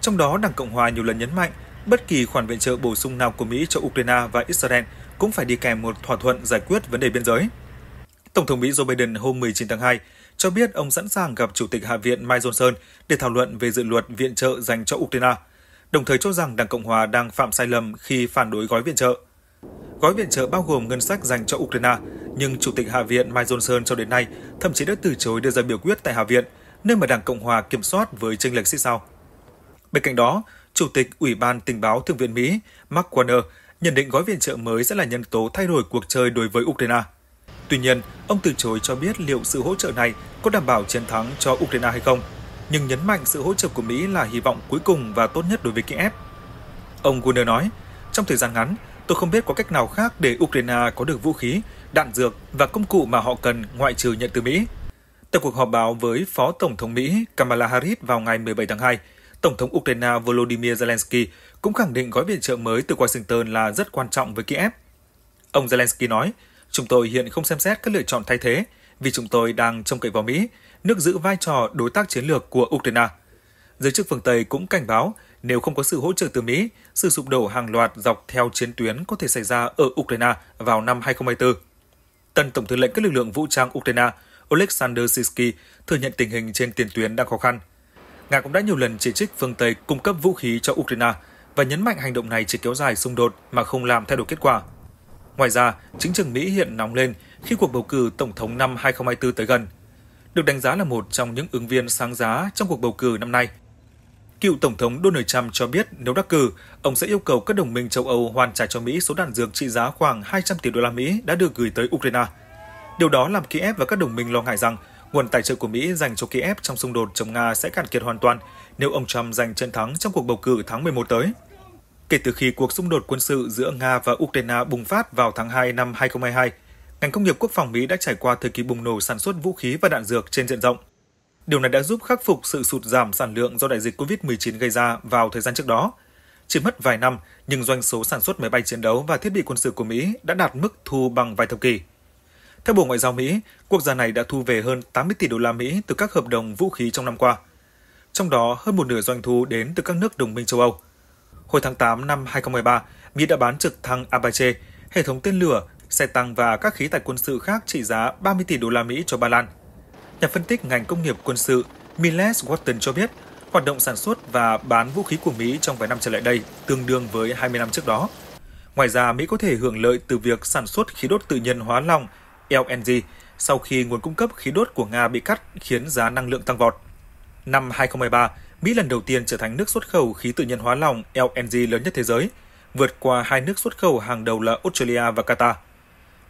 Speaker 3: Trong đó, Đảng Cộng hòa nhiều lần nhấn mạnh bất kỳ khoản viện trợ bổ sung nào của Mỹ cho Ukraine và Israel cũng phải đi kèm một thỏa thuận giải quyết vấn đề biên giới. Tổng thống Mỹ Joe Biden hôm 19 tháng 2 cho biết ông sẵn sàng gặp Chủ tịch Hạ viện Mike Johnson để thảo luận về dự luật viện trợ dành cho Ukraine, đồng thời cho rằng Đảng Cộng Hòa đang phạm sai lầm khi phản đối gói viện trợ. Gói viện trợ bao gồm ngân sách dành cho Ukraine, nhưng Chủ tịch Hạ viện Mike Johnson cho đến nay thậm chí đã từ chối đưa ra biểu quyết tại Hạ viện, nơi mà Đảng Cộng Hòa kiểm soát với chênh lệch xích sao. Bên cạnh đó, Chủ tịch Ủy ban Tình báo Thượng viện Mỹ Mark Warner nhận định gói viện trợ mới sẽ là nhân tố thay đổi cuộc chơi đối với Ukraine. Tuy nhiên, ông từ chối cho biết liệu sự hỗ trợ này có đảm bảo chiến thắng cho Ukraine hay không, nhưng nhấn mạnh sự hỗ trợ của Mỹ là hy vọng cuối cùng và tốt nhất đối với Kiev. Ông Gunner nói, trong thời gian ngắn, tôi không biết có cách nào khác để Ukraine có được vũ khí, đạn dược và công cụ mà họ cần ngoại trừ nhận từ Mỹ. Tại cuộc họp báo với Phó Tổng thống Mỹ Kamala Harris vào ngày 17 tháng 2, Tổng thống Ukraine Volodymyr Zelensky cũng khẳng định gói viện trợ mới từ Washington là rất quan trọng với Kiev. Ông Zelensky nói, Chúng tôi hiện không xem xét các lựa chọn thay thế vì chúng tôi đang trông cậy vào Mỹ, nước giữ vai trò đối tác chiến lược của Ukraine. Giới chức phương Tây cũng cảnh báo nếu không có sự hỗ trợ từ Mỹ, sự sụp đổ hàng loạt dọc theo chiến tuyến có thể xảy ra ở Ukraine vào năm 2024. Tân Tổng tư lệnh các lực lượng vũ trang Ukraine Oleksandr Sisky thừa nhận tình hình trên tiền tuyến đang khó khăn. Nga cũng đã nhiều lần chỉ trích phương Tây cung cấp vũ khí cho Ukraine và nhấn mạnh hành động này chỉ kéo dài xung đột mà không làm thay đổi kết quả – Ngoài ra, chính trường Mỹ hiện nóng lên khi cuộc bầu cử tổng thống năm 2024 tới gần. Được đánh giá là một trong những ứng viên sáng giá trong cuộc bầu cử năm nay. Cựu Tổng thống Donald Trump cho biết nếu đắc cử, ông sẽ yêu cầu các đồng minh châu Âu hoàn trả cho Mỹ số đạn dược trị giá khoảng 200 tỷ đô la Mỹ đã được gửi tới Ukraine. Điều đó làm Kiev và các đồng minh lo ngại rằng nguồn tài trợ của Mỹ dành cho Kiev trong xung đột chống Nga sẽ cạn kiệt hoàn toàn nếu ông Trump giành chiến thắng trong cuộc bầu cử tháng 11 tới. Kể từ khi cuộc xung đột quân sự giữa Nga và Ukraine bùng phát vào tháng 2 năm 2022, ngành công nghiệp quốc phòng Mỹ đã trải qua thời kỳ bùng nổ sản xuất vũ khí và đạn dược trên diện rộng. Điều này đã giúp khắc phục sự sụt giảm sản lượng do đại dịch COVID-19 gây ra vào thời gian trước đó. Chỉ mất vài năm, nhưng doanh số sản xuất máy bay chiến đấu và thiết bị quân sự của Mỹ đã đạt mức thu bằng vài thập kỷ. Theo Bộ Ngoại giao Mỹ, quốc gia này đã thu về hơn 80 tỷ đô la Mỹ từ các hợp đồng vũ khí trong năm qua. Trong đó, hơn một nửa doanh thu đến từ các nước đồng minh châu Âu – Hồi tháng 8 năm 2013, Mỹ đã bán trực thăng Apache, hệ thống tên lửa, xe tăng và các khí tài quân sự khác trị giá 30 tỷ đô la Mỹ cho Ba Lan. Nhà phân tích ngành công nghiệp quân sự Miles Watson cho biết, hoạt động sản xuất và bán vũ khí của Mỹ trong vài năm trở lại đây tương đương với 20 năm trước đó. Ngoài ra, Mỹ có thể hưởng lợi từ việc sản xuất khí đốt tự nhiên hóa lỏng LNG sau khi nguồn cung cấp khí đốt của Nga bị cắt khiến giá năng lượng tăng vọt. Năm 2023, Mỹ lần đầu tiên trở thành nước xuất khẩu khí tự nhiên hóa lỏng LNG lớn nhất thế giới, vượt qua hai nước xuất khẩu hàng đầu là Australia và Qatar.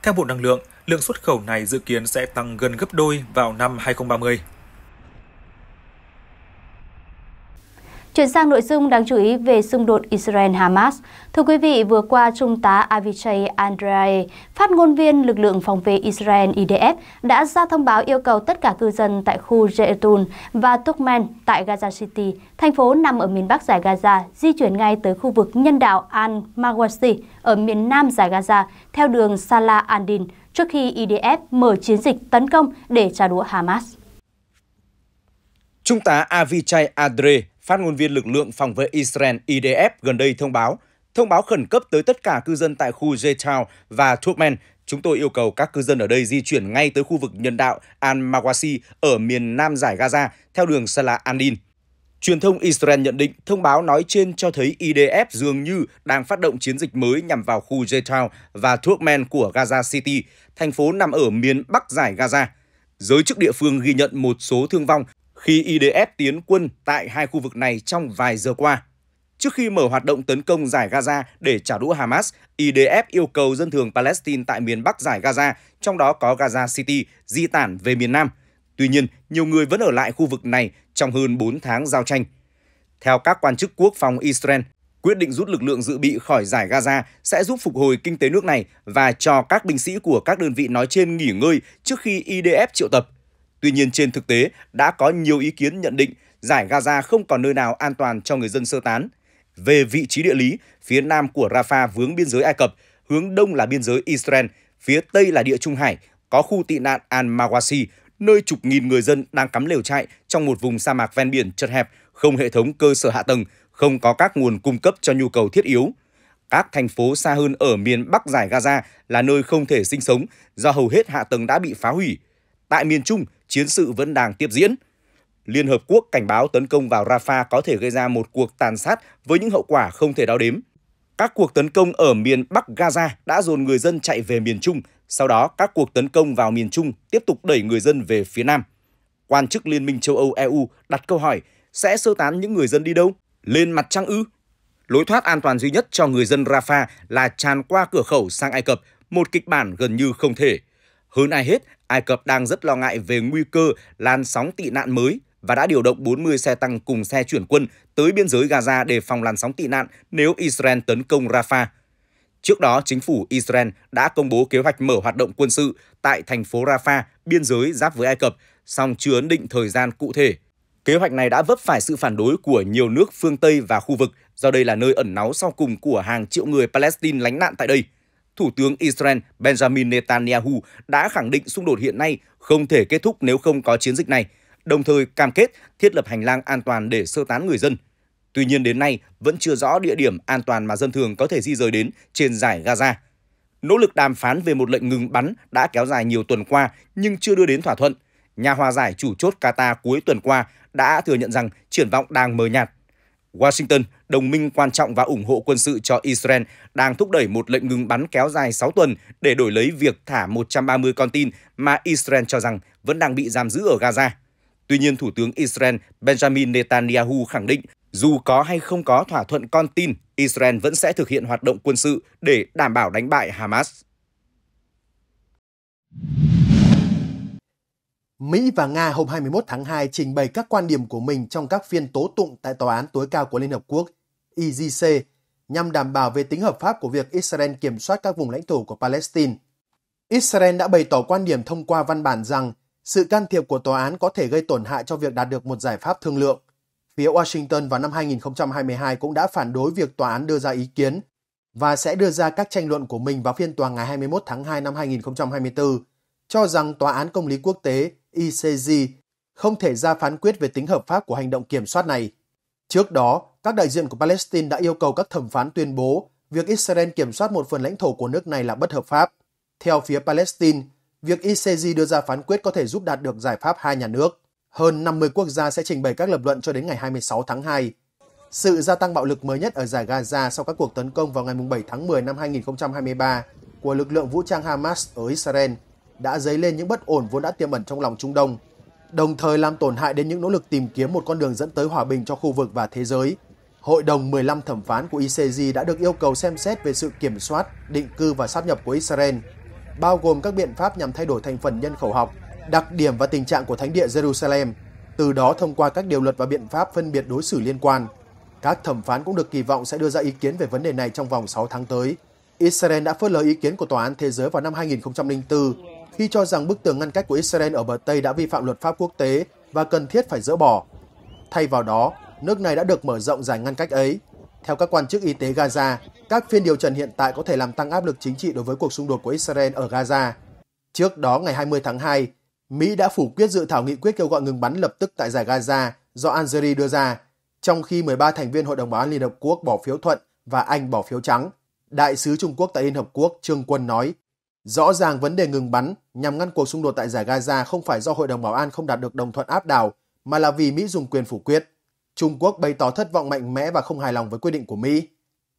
Speaker 3: Theo Bộ Năng lượng, lượng xuất khẩu này dự kiến sẽ tăng gần gấp đôi vào năm 2030.
Speaker 2: Chuyển sang nội dung đáng chú ý về xung đột Israel-Hamas. Thưa quý vị, vừa qua Trung tá Avichai Andrae, phát ngôn viên lực lượng phòng vệ Israel IDF, đã ra thông báo yêu cầu tất cả cư dân tại khu Je'etun và Tukmen tại Gaza City, thành phố nằm ở miền Bắc giải Gaza, di chuyển ngay tới khu vực nhân đạo Al-Mawasi ở miền Nam giải Gaza theo đường Salah al-Din trước khi IDF mở chiến dịch tấn công để trả đũa Hamas.
Speaker 5: Trung tá Avichai Adre Phát ngôn viên lực lượng phòng vệ Israel IDF gần đây thông báo, thông báo khẩn cấp tới tất cả cư dân tại khu j và Turkmen, chúng tôi yêu cầu các cư dân ở đây di chuyển ngay tới khu vực nhân đạo Al-Mawasi ở miền nam giải Gaza theo đường Salah al-Din. Truyền thông Israel nhận định thông báo nói trên cho thấy IDF dường như đang phát động chiến dịch mới nhằm vào khu j và Turkmen của Gaza City, thành phố nằm ở miền bắc giải Gaza. Giới chức địa phương ghi nhận một số thương vong khi IDF tiến quân tại hai khu vực này trong vài giờ qua. Trước khi mở hoạt động tấn công giải Gaza để trả đũa Hamas, IDF yêu cầu dân thường Palestine tại miền Bắc giải Gaza, trong đó có Gaza City, di tản về miền Nam. Tuy nhiên, nhiều người vẫn ở lại khu vực này trong hơn 4 tháng giao tranh. Theo các quan chức quốc phòng Israel, quyết định rút lực lượng dự bị khỏi giải Gaza sẽ giúp phục hồi kinh tế nước này và cho các binh sĩ của các đơn vị nói trên nghỉ ngơi trước khi IDF triệu tập. Tuy nhiên trên thực tế đã có nhiều ý kiến nhận định giải Gaza không còn nơi nào an toàn cho người dân sơ tán. Về vị trí địa lý, phía nam của Rafah vướng biên giới Ai Cập, hướng đông là biên giới Israel, phía tây là địa Trung Hải, có khu tị nạn Al-Mawasi, nơi chục nghìn người dân đang cắm lều trại trong một vùng sa mạc ven biển chật hẹp, không hệ thống cơ sở hạ tầng, không có các nguồn cung cấp cho nhu cầu thiết yếu. Các thành phố xa hơn ở miền Bắc giải Gaza là nơi không thể sinh sống do hầu hết hạ tầng đã bị phá hủy tại miền Trung, chiến sự vẫn đang tiếp diễn. Liên Hợp Quốc cảnh báo tấn công vào Rafah có thể gây ra một cuộc tàn sát với những hậu quả không thể đo đếm. Các cuộc tấn công ở miền Bắc Gaza đã dồn người dân chạy về miền Trung, sau đó các cuộc tấn công vào miền Trung tiếp tục đẩy người dân về phía Nam. Quan chức Liên minh châu Âu EU đặt câu hỏi sẽ sơ tán những người dân đi đâu? Lên mặt trăng ư? Lối thoát an toàn duy nhất cho người dân Rafah là tràn qua cửa khẩu sang Ai Cập, một kịch bản gần như không thể. Hơn ai hết, Ai Cập đang rất lo ngại về nguy cơ lan sóng tị nạn mới và đã điều động 40 xe tăng cùng xe chuyển quân tới biên giới Gaza để phòng làn sóng tị nạn nếu Israel tấn công Rafah. Trước đó, chính phủ Israel đã công bố kế hoạch mở hoạt động quân sự tại thành phố Rafah, biên giới giáp với Ai Cập, song chưa ấn định thời gian cụ thể. Kế hoạch này đã vấp phải sự phản đối của nhiều nước phương Tây và khu vực, do đây là nơi ẩn náu sau cùng của hàng triệu người Palestine lánh nạn tại đây. Thủ tướng Israel Benjamin Netanyahu đã khẳng định xung đột hiện nay không thể kết thúc nếu không có chiến dịch này, đồng thời cam kết thiết lập hành lang an toàn để sơ tán người dân. Tuy nhiên đến nay vẫn chưa rõ địa điểm an toàn mà dân thường có thể di rời đến trên giải Gaza. Nỗ lực đàm phán về một lệnh ngừng bắn đã kéo dài nhiều tuần qua nhưng chưa đưa đến thỏa thuận. Nhà hòa giải chủ chốt Qatar cuối tuần qua đã thừa nhận rằng triển vọng đang mờ nhạt Washington, đồng minh quan trọng và ủng hộ quân sự cho Israel, đang thúc đẩy một lệnh ngừng bắn kéo dài 6 tuần để đổi lấy việc thả 130 con tin mà Israel cho rằng vẫn đang bị giam giữ ở Gaza. Tuy nhiên, Thủ tướng Israel Benjamin Netanyahu khẳng định dù có hay không có thỏa thuận con tin, Israel vẫn sẽ thực hiện hoạt động quân sự để đảm bảo đánh bại
Speaker 1: Hamas. Mỹ và Nga hôm 21 tháng 2 trình bày các quan điểm của mình trong các phiên tố tụng tại Tòa án tối cao của Liên Hợp Quốc, IGC, e nhằm đảm bảo về tính hợp pháp của việc Israel kiểm soát các vùng lãnh thổ của Palestine. Israel đã bày tỏ quan điểm thông qua văn bản rằng sự can thiệp của tòa án có thể gây tổn hại cho việc đạt được một giải pháp thương lượng. Phía Washington vào năm 2022 cũng đã phản đối việc tòa án đưa ra ý kiến và sẽ đưa ra các tranh luận của mình vào phiên tòa ngày 21 tháng 2 năm 2024, cho rằng Tòa án Công lý Quốc tế ICJ không thể ra phán quyết về tính hợp pháp của hành động kiểm soát này. Trước đó, các đại diện của Palestine đã yêu cầu các thẩm phán tuyên bố việc Israel kiểm soát một phần lãnh thổ của nước này là bất hợp pháp. Theo phía Palestine, việc ICJ đưa ra phán quyết có thể giúp đạt được giải pháp hai nhà nước. Hơn 50 quốc gia sẽ trình bày các lập luận cho đến ngày 26 tháng 2. Sự gia tăng bạo lực mới nhất ở giải Gaza sau các cuộc tấn công vào ngày 7 tháng 10 năm 2023 của lực lượng vũ trang Hamas ở Israel đã dấy lên những bất ổn vốn đã tiềm ẩn trong lòng Trung Đông, đồng thời làm tổn hại đến những nỗ lực tìm kiếm một con đường dẫn tới hòa bình cho khu vực và thế giới. Hội đồng 15 thẩm phán của ICJ đã được yêu cầu xem xét về sự kiểm soát, định cư và sáp nhập của Israel, bao gồm các biện pháp nhằm thay đổi thành phần nhân khẩu học, đặc điểm và tình trạng của thánh địa Jerusalem, từ đó thông qua các điều luật và biện pháp phân biệt đối xử liên quan. Các thẩm phán cũng được kỳ vọng sẽ đưa ra ý kiến về vấn đề này trong vòng 6 tháng tới. Israel đã phớt lờ ý kiến của Tòa án Thế giới vào năm 2004 khi cho rằng bức tường ngăn cách của Israel ở bờ Tây đã vi phạm luật pháp quốc tế và cần thiết phải dỡ bỏ. Thay vào đó, nước này đã được mở rộng giải ngăn cách ấy. Theo các quan chức y tế Gaza, các phiên điều trần hiện tại có thể làm tăng áp lực chính trị đối với cuộc xung đột của Israel ở Gaza. Trước đó, ngày 20 tháng 2, Mỹ đã phủ quyết dự thảo nghị quyết kêu gọi ngừng bắn lập tức tại giải Gaza do Algeria đưa ra, trong khi 13 thành viên Hội đồng Bảo an Liên Hợp Quốc bỏ phiếu thuận và Anh bỏ phiếu trắng. Đại sứ Trung Quốc tại Liên Hợp Quốc Trương Quân nói, Rõ ràng vấn đề ngừng bắn nhằm ngăn cuộc xung đột tại giải Gaza không phải do Hội đồng Bảo an không đạt được đồng thuận áp đảo, mà là vì Mỹ dùng quyền phủ quyết. Trung Quốc bày tỏ thất vọng mạnh mẽ và không hài lòng với quyết định của Mỹ.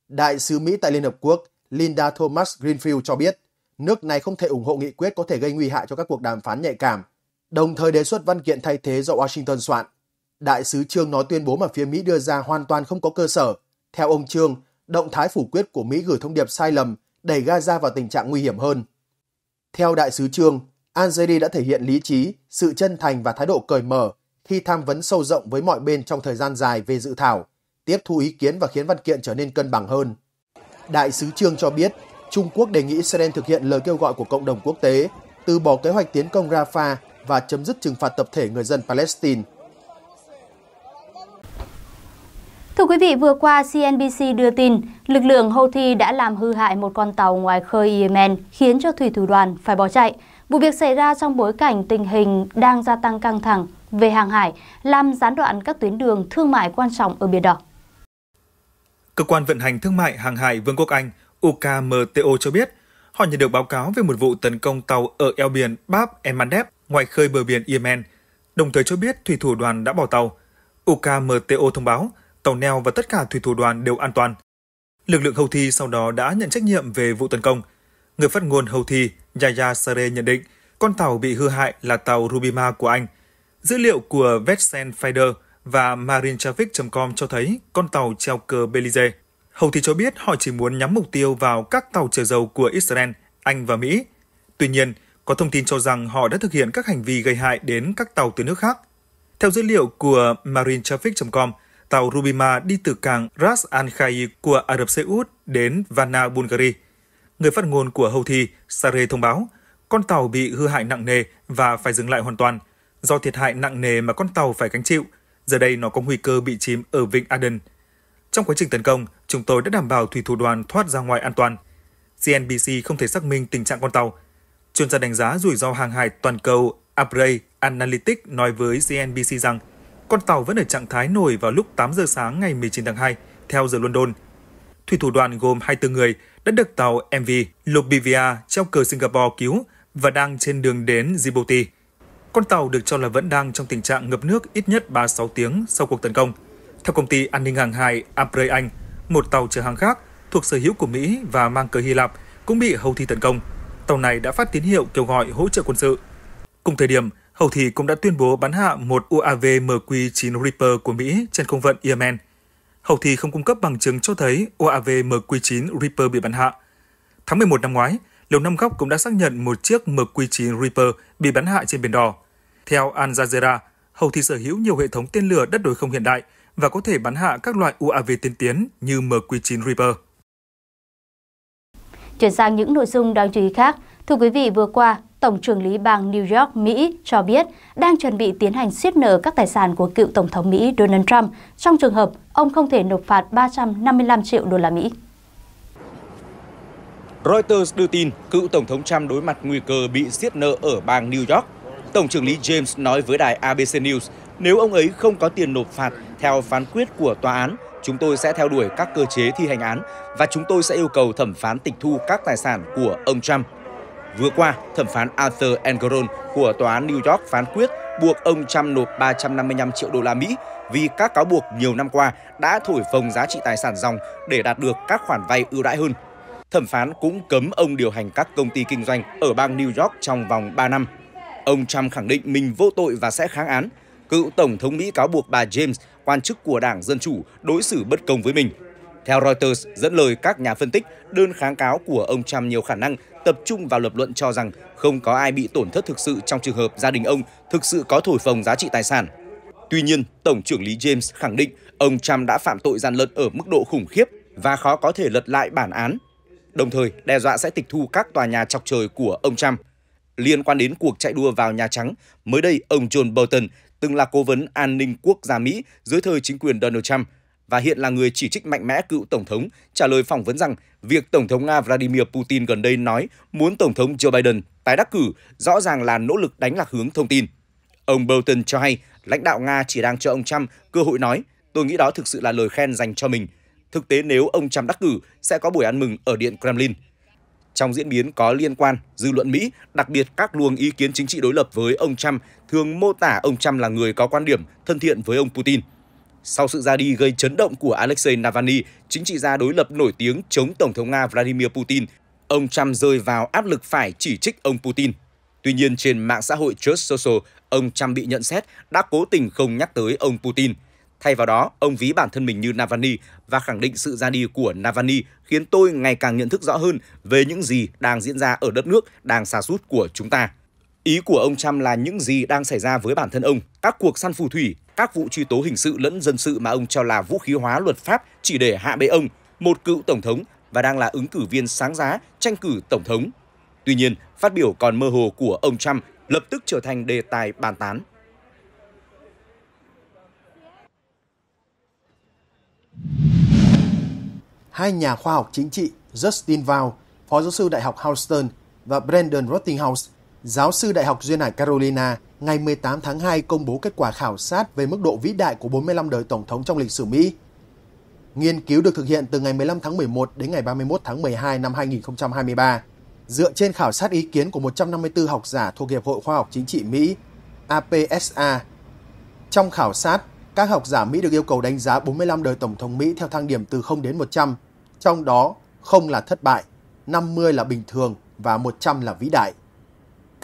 Speaker 1: Đại sứ Mỹ tại Liên Hợp Quốc Linda Thomas Greenfield cho biết, nước này không thể ủng hộ nghị quyết có thể gây nguy hại cho các cuộc đàm phán nhạy cảm, đồng thời đề xuất văn kiện thay thế do Washington soạn. Đại sứ Trương nói tuyên bố mà phía Mỹ đưa ra hoàn toàn không có cơ sở. Theo ông Trương, động thái phủ quyết của Mỹ gửi thông điệp sai lầm, đẩy Gaza vào tình trạng nguy hiểm hơn. Theo đại sứ Trương, Algeria đã thể hiện lý trí, sự chân thành và thái độ cởi mở khi tham vấn sâu rộng với mọi bên trong thời gian dài về dự thảo, tiếp thu ý kiến và khiến văn kiện trở nên cân bằng hơn. Đại sứ Trương cho biết, Trung Quốc đề nghị Israel thực hiện lời kêu gọi của cộng đồng quốc tế, từ bỏ kế hoạch tiến công Rafah và chấm dứt trừng phạt tập thể người dân Palestine –
Speaker 2: Thưa quý vị, vừa qua CNBC đưa tin lực lượng Houthi đã làm hư hại một con tàu ngoài khơi Yemen khiến cho thủy thủ đoàn phải bỏ chạy. Vụ việc xảy ra trong bối cảnh tình hình đang gia tăng căng thẳng về hàng hải, làm gián đoạn các tuyến đường thương mại quan trọng ở Biển Đỏ.
Speaker 3: Cơ quan vận hành thương mại hàng hải Vương quốc Anh UKMTO cho biết, họ nhận được báo cáo về một vụ tấn công tàu ở eo biển Bab el Mandeb ngoài khơi bờ biển Yemen, đồng thời cho biết thủy thủ đoàn đã bỏ tàu. UKMTO thông báo tàu neo và tất cả thủy thủ đoàn đều an toàn. Lực lượng Houthi sau đó đã nhận trách nhiệm về vụ tấn công. Người phát ngôn Houthi Yaya Sare nhận định con tàu bị hư hại là tàu Rubima của Anh. Dữ liệu của Vetsend Finder và marinetraffic.com cho thấy con tàu treo cờ Belize. Houthi cho biết họ chỉ muốn nhắm mục tiêu vào các tàu chở dầu của Israel, Anh và Mỹ. Tuy nhiên, có thông tin cho rằng họ đã thực hiện các hành vi gây hại đến các tàu từ nước khác. Theo dữ liệu của marinetraffic.com, tàu Rubima đi từ cảng Ras Al Khaimah của Ả Rập Xê Út đến Varna, Bulgaria. Người phát ngôn của Houthi, Sare thông báo, con tàu bị hư hại nặng nề và phải dừng lại hoàn toàn. Do thiệt hại nặng nề mà con tàu phải gánh chịu, giờ đây nó có nguy cơ bị chìm ở Vịnh Aden. Trong quá trình tấn công, chúng tôi đã đảm bảo thủy thủ đoàn thoát ra ngoài an toàn. CNBC không thể xác minh tình trạng con tàu. Chuyên gia đánh giá rủi ro hàng hải toàn cầu Abrey Analytics nói với CNBC rằng – con tàu vẫn ở trạng thái nổi vào lúc 8 giờ sáng ngày 19 tháng 2, theo giờ London. Thủy thủ đoàn gồm 24 người đã được tàu MV Lobivia treo cờ Singapore cứu và đang trên đường đến Djibouti. Con tàu được cho là vẫn đang trong tình trạng ngập nước ít nhất 36 tiếng sau cuộc tấn công. Theo công ty an ninh hàng hải Aprey Anh, một tàu chở hàng khác thuộc sở hữu của Mỹ và mang cờ Hy Lạp cũng bị Houthi tấn công. Tàu này đã phát tín hiệu kêu gọi hỗ trợ quân sự. Cùng thời điểm, Houthi thì cũng đã tuyên bố bắn hạ một UAV MQ-9 Reaper của Mỹ trên không phận Yemen. Houthi thì không cung cấp bằng chứng cho thấy UAV MQ-9 Reaper bị bắn hạ. Tháng 11 năm ngoái, Lầu Năm Góc cũng đã xác nhận một chiếc MQ-9 Reaper bị bắn hạ trên Biển Đỏ. Theo Al Jazeera, Houthi thì sở hữu nhiều hệ thống tên lửa đất đối không hiện đại và có thể bắn hạ các loại UAV tiên tiến như MQ-9 Reaper.
Speaker 2: Chuyển sang những nội dung đáng chú ý khác, Thưa quý vị, vừa qua, Tổng trưởng lý bang New York, Mỹ cho biết đang chuẩn bị tiến hành siết nợ các tài sản của cựu Tổng thống Mỹ Donald Trump trong trường hợp ông không thể nộp phạt 355 triệu đô la Mỹ.
Speaker 5: Reuters đưa tin cựu Tổng thống Trump đối mặt nguy cơ bị siết nợ ở bang New York. Tổng trưởng lý James nói với đài ABC News, nếu ông ấy không có tiền nộp phạt theo phán quyết của tòa án, chúng tôi sẽ theo đuổi các cơ chế thi hành án và chúng tôi sẽ yêu cầu thẩm phán tịch thu các tài sản của ông Trump. Vừa qua, thẩm phán Arthur Engeron của tòa án New York phán quyết buộc ông Trump nộp 355 triệu đô la Mỹ vì các cáo buộc nhiều năm qua đã thổi phồng giá trị tài sản dòng để đạt được các khoản vay ưu đãi hơn. Thẩm phán cũng cấm ông điều hành các công ty kinh doanh ở bang New York trong vòng 3 năm. Ông Trump khẳng định mình vô tội và sẽ kháng án. Cựu Tổng thống Mỹ cáo buộc bà James, quan chức của Đảng Dân Chủ, đối xử bất công với mình. Theo Reuters, dẫn lời các nhà phân tích, đơn kháng cáo của ông Trump nhiều khả năng tập trung vào lập luận cho rằng không có ai bị tổn thất thực sự trong trường hợp gia đình ông thực sự có thổi phồng giá trị tài sản. Tuy nhiên, Tổng trưởng lý James khẳng định ông Trump đã phạm tội gian lận ở mức độ khủng khiếp và khó có thể lật lại bản án. Đồng thời, đe dọa sẽ tịch thu các tòa nhà chọc trời của ông Trump. Liên quan đến cuộc chạy đua vào Nhà Trắng, mới đây ông John Bolton, từng là cố vấn an ninh quốc gia Mỹ dưới thời chính quyền Donald Trump, và hiện là người chỉ trích mạnh mẽ cựu Tổng thống, trả lời phỏng vấn rằng việc Tổng thống Nga Vladimir Putin gần đây nói muốn Tổng thống Joe Biden tái đắc cử rõ ràng là nỗ lực đánh lạc hướng thông tin. Ông Bolton cho hay lãnh đạo Nga chỉ đang cho ông Trump cơ hội nói, tôi nghĩ đó thực sự là lời khen dành cho mình. Thực tế nếu ông Trump đắc cử sẽ có buổi ăn mừng ở Điện Kremlin. Trong diễn biến có liên quan, dư luận Mỹ, đặc biệt các luồng ý kiến chính trị đối lập với ông Trump, thường mô tả ông Trump là người có quan điểm thân thiện với ông Putin – sau sự ra đi gây chấn động của Alexei Navalny, chính trị gia đối lập nổi tiếng chống Tổng thống Nga Vladimir Putin, ông Trump rơi vào áp lực phải chỉ trích ông Putin. Tuy nhiên, trên mạng xã hội Truth Social, ông Trump bị nhận xét đã cố tình không nhắc tới ông Putin. Thay vào đó, ông ví bản thân mình như Navalny và khẳng định sự ra đi của Navalny khiến tôi ngày càng nhận thức rõ hơn về những gì đang diễn ra ở đất nước đang xa sút của chúng ta. Ý của ông Trump là những gì đang xảy ra với bản thân ông, các cuộc săn phù thủy, các vụ truy tố hình sự lẫn dân sự mà ông cho là vũ khí hóa luật pháp chỉ để hạ bệ ông, một cựu tổng thống và đang là ứng cử viên sáng giá tranh cử tổng thống. Tuy nhiên, phát biểu còn mơ hồ của ông Trump lập tức trở thành đề tài bàn tán.
Speaker 1: Hai nhà khoa học chính trị Justin Vào, Phó giáo sư Đại học Houston và Brandon Rottinghouse giáo sư Đại học Duyên hải Carolina ngày 18 tháng 2 công bố kết quả khảo sát về mức độ vĩ đại của 45 đời tổng thống trong lịch sử Mỹ. Nghiên cứu được thực hiện từ ngày 15 tháng 11 đến ngày 31 tháng 12 năm 2023, dựa trên khảo sát ý kiến của 154 học giả thuộc Hiệp hội Khoa học Chính trị Mỹ, APSA. Trong khảo sát, các học giả Mỹ được yêu cầu đánh giá 45 đời tổng thống Mỹ theo thang điểm từ 0 đến 100, trong đó không là thất bại, 50 là bình thường và 100 là vĩ đại.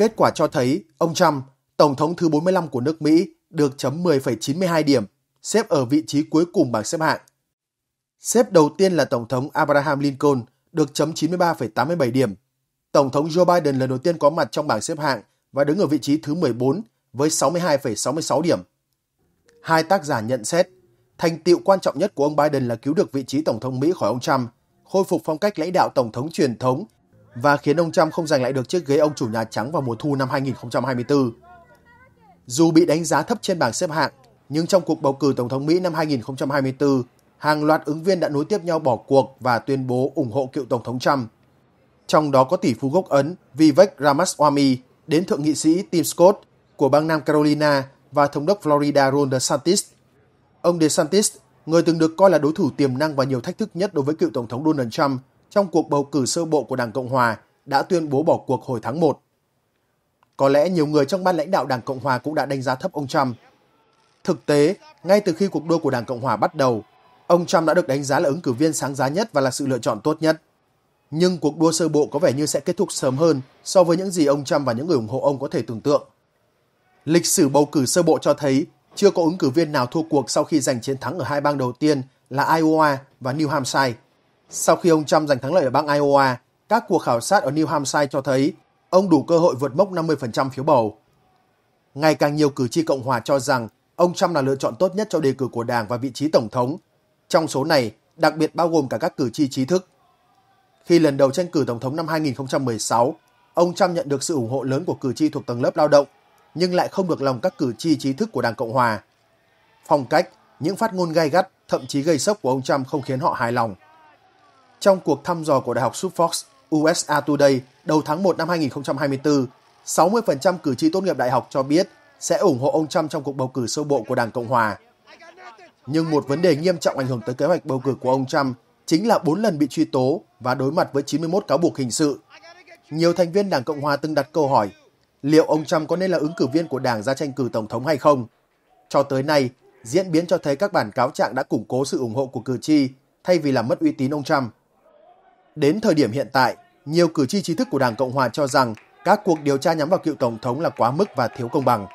Speaker 1: Kết quả cho thấy ông Trump, Tổng thống thứ 45 của nước Mỹ, được chấm 10,92 điểm, xếp ở vị trí cuối cùng bảng xếp hạng. Xếp đầu tiên là Tổng thống Abraham Lincoln, được chấm 93,87 điểm. Tổng thống Joe Biden lần đầu tiên có mặt trong bảng xếp hạng và đứng ở vị trí thứ 14 với 62,66 điểm. Hai tác giả nhận xét, thành tựu quan trọng nhất của ông Biden là cứu được vị trí Tổng thống Mỹ khỏi ông Trump, khôi phục phong cách lãnh đạo Tổng thống truyền thống và khiến ông Trump không giành lại được chiếc ghế ông chủ Nhà Trắng vào mùa thu năm 2024. Dù bị đánh giá thấp trên bảng xếp hạng, nhưng trong cuộc bầu cử Tổng thống Mỹ năm 2024, hàng loạt ứng viên đã nối tiếp nhau bỏ cuộc và tuyên bố ủng hộ cựu Tổng thống Trump. Trong đó có tỷ phú gốc Ấn Vivek Ramaswamy đến Thượng nghị sĩ Tim Scott của bang Nam Carolina và Thống đốc Florida Ron DeSantis. Ông DeSantis, người từng được coi là đối thủ tiềm năng và nhiều thách thức nhất đối với cựu Tổng thống Donald Trump, trong cuộc bầu cử sơ bộ của Đảng Cộng Hòa đã tuyên bố bỏ cuộc hồi tháng 1. Có lẽ nhiều người trong ban lãnh đạo Đảng Cộng Hòa cũng đã đánh giá thấp ông Trump. Thực tế, ngay từ khi cuộc đua của Đảng Cộng Hòa bắt đầu, ông Trump đã được đánh giá là ứng cử viên sáng giá nhất và là sự lựa chọn tốt nhất. Nhưng cuộc đua sơ bộ có vẻ như sẽ kết thúc sớm hơn so với những gì ông Trump và những người ủng hộ ông có thể tưởng tượng. Lịch sử bầu cử sơ bộ cho thấy chưa có ứng cử viên nào thua cuộc sau khi giành chiến thắng ở hai bang đầu tiên là Iowa và New Hampshire. Sau khi ông Trump giành thắng lợi ở bang Iowa, các cuộc khảo sát ở New Hampshire cho thấy ông đủ cơ hội vượt mốc 50% phiếu bầu. Ngày càng nhiều cử tri Cộng hòa cho rằng ông Trump là lựa chọn tốt nhất cho đề cử của Đảng và vị trí Tổng thống. Trong số này, đặc biệt bao gồm cả các cử tri trí thức. Khi lần đầu tranh cử Tổng thống năm 2016, ông Trump nhận được sự ủng hộ lớn của cử tri thuộc tầng lớp lao động, nhưng lại không được lòng các cử tri trí thức của Đảng Cộng Hòa. Phong cách, những phát ngôn gay gắt, thậm chí gây sốc của ông Trump không khiến họ hài lòng. Trong cuộc thăm dò của Đại học Suffolk USA Today đầu tháng 1 năm 2024, 60% cử tri tốt nghiệp đại học cho biết sẽ ủng hộ ông Trump trong cuộc bầu cử sơ bộ của Đảng Cộng Hòa. Nhưng một vấn đề nghiêm trọng ảnh hưởng tới kế hoạch bầu cử của ông Trump chính là 4 lần bị truy tố và đối mặt với 91 cáo buộc hình sự. Nhiều thành viên Đảng Cộng Hòa từng đặt câu hỏi liệu ông Trump có nên là ứng cử viên của Đảng ra tranh cử Tổng thống hay không. Cho tới nay, diễn biến cho thấy các bản cáo trạng đã củng cố sự ủng hộ của cử tri thay vì làm mất uy tín ông Trump. Đến thời điểm hiện tại, nhiều cử tri trí thức của Đảng Cộng Hòa cho rằng các cuộc điều tra nhắm vào cựu Tổng thống là quá mức và thiếu công bằng.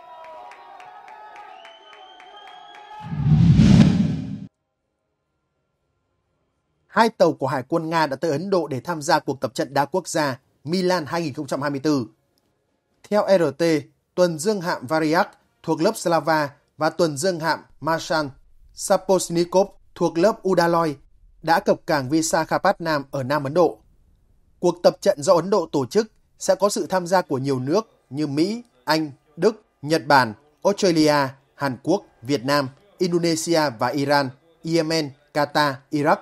Speaker 1: Hai tàu của Hải quân Nga đã tới Ấn Độ để tham gia cuộc tập trận đa quốc gia Milan 2024. Theo RT, tuần dương hạm Variak thuộc lớp Slava và tuần dương hạm Marshan Saposnikov thuộc lớp Udaloy đã cập cảng Visakhapatnam ở Nam Ấn Độ. Cuộc tập trận do Ấn Độ tổ chức sẽ có sự tham gia của nhiều nước như Mỹ, Anh, Đức, Nhật Bản, Australia, Hàn Quốc, Việt Nam, Indonesia và Iran, Yemen, Qatar, Iraq.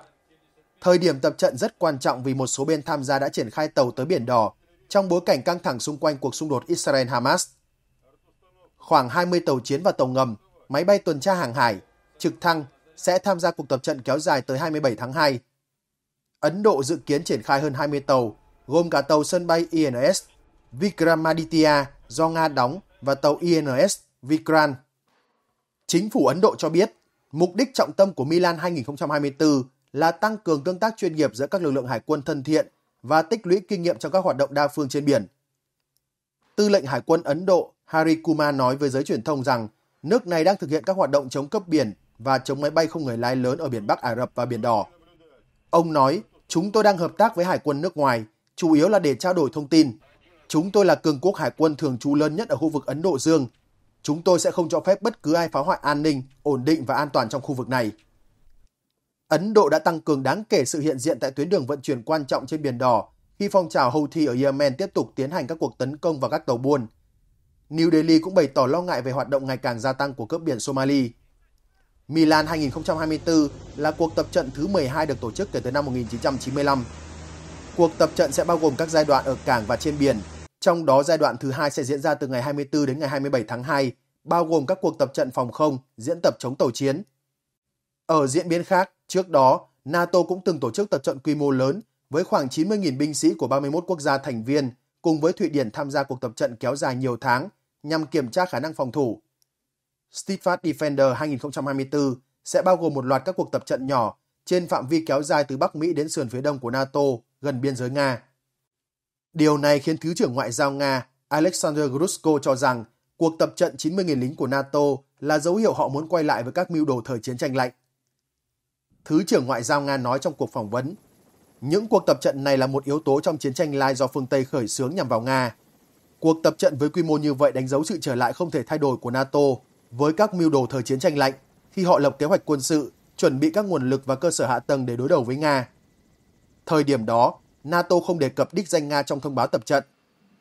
Speaker 1: Thời điểm tập trận rất quan trọng vì một số bên tham gia đã triển khai tàu tới Biển Đỏ trong bối cảnh căng thẳng xung quanh cuộc xung đột Israel-Hamas. Khoảng 20 tàu chiến và tàu ngầm, máy bay tuần tra hàng hải, trực thăng sẽ tham gia cuộc tập trận kéo dài tới 27 tháng 2. Ấn Độ dự kiến triển khai hơn 20 tàu, gồm cả tàu sân bay INS Vikramaditya do Nga đóng và tàu INS Vikran. Chính phủ Ấn Độ cho biết, mục đích trọng tâm của Milan 2024 là tăng cường tương tác chuyên nghiệp giữa các lực lượng hải quân thân thiện và tích lũy kinh nghiệm trong các hoạt động đa phương trên biển. Tư lệnh Hải quân Ấn Độ Hari Kumar nói với giới truyền thông rằng nước này đang thực hiện các hoạt động chống cướp biển và chống máy bay không người lái lớn ở biển Bắc Ả Rập và Biển Đỏ. Ông nói, chúng tôi đang hợp tác với hải quân nước ngoài, chủ yếu là để trao đổi thông tin. Chúng tôi là cường quốc hải quân thường trú lớn nhất ở khu vực Ấn Độ Dương. Chúng tôi sẽ không cho phép bất cứ ai phá hoại an ninh, ổn định và an toàn trong khu vực này. Ấn Độ đã tăng cường đáng kể sự hiện diện tại tuyến đường vận chuyển quan trọng trên Biển Đỏ khi phong trào Houthi ở Yemen tiếp tục tiến hành các cuộc tấn công vào các tàu buôn. New Delhi cũng bày tỏ lo ngại về hoạt động ngày càng gia tăng của cướp biển Somalia. Milan 2024 là cuộc tập trận thứ 12 được tổ chức kể từ năm 1995. Cuộc tập trận sẽ bao gồm các giai đoạn ở cảng và trên biển, trong đó giai đoạn thứ hai sẽ diễn ra từ ngày 24 đến ngày 27 tháng 2, bao gồm các cuộc tập trận phòng không, diễn tập chống tàu chiến. Ở diễn biến khác, trước đó, NATO cũng từng tổ chức tập trận quy mô lớn với khoảng 90.000 binh sĩ của 31 quốc gia thành viên cùng với Thụy Điển tham gia cuộc tập trận kéo dài nhiều tháng nhằm kiểm tra khả năng phòng thủ Steadfast Defender 2024 sẽ bao gồm một loạt các cuộc tập trận nhỏ trên phạm vi kéo dài từ Bắc Mỹ đến sườn phía đông của NATO, gần biên giới Nga. Điều này khiến Thứ trưởng Ngoại giao Nga Alexander Grushko cho rằng cuộc tập trận 90.000 lính của NATO là dấu hiệu họ muốn quay lại với các mưu đồ thời chiến tranh lạnh. Thứ trưởng Ngoại giao Nga nói trong cuộc phỏng vấn, những cuộc tập trận này là một yếu tố trong chiến tranh lai do phương Tây khởi xướng nhằm vào Nga. Cuộc tập trận với quy mô như vậy đánh dấu sự trở lại không thể thay đổi của NATO với các mưu đồ thời chiến tranh lạnh khi họ lập kế hoạch quân sự, chuẩn bị các nguồn lực và cơ sở hạ tầng để đối đầu với Nga. Thời điểm đó, NATO không đề cập đích danh Nga trong thông báo tập trận.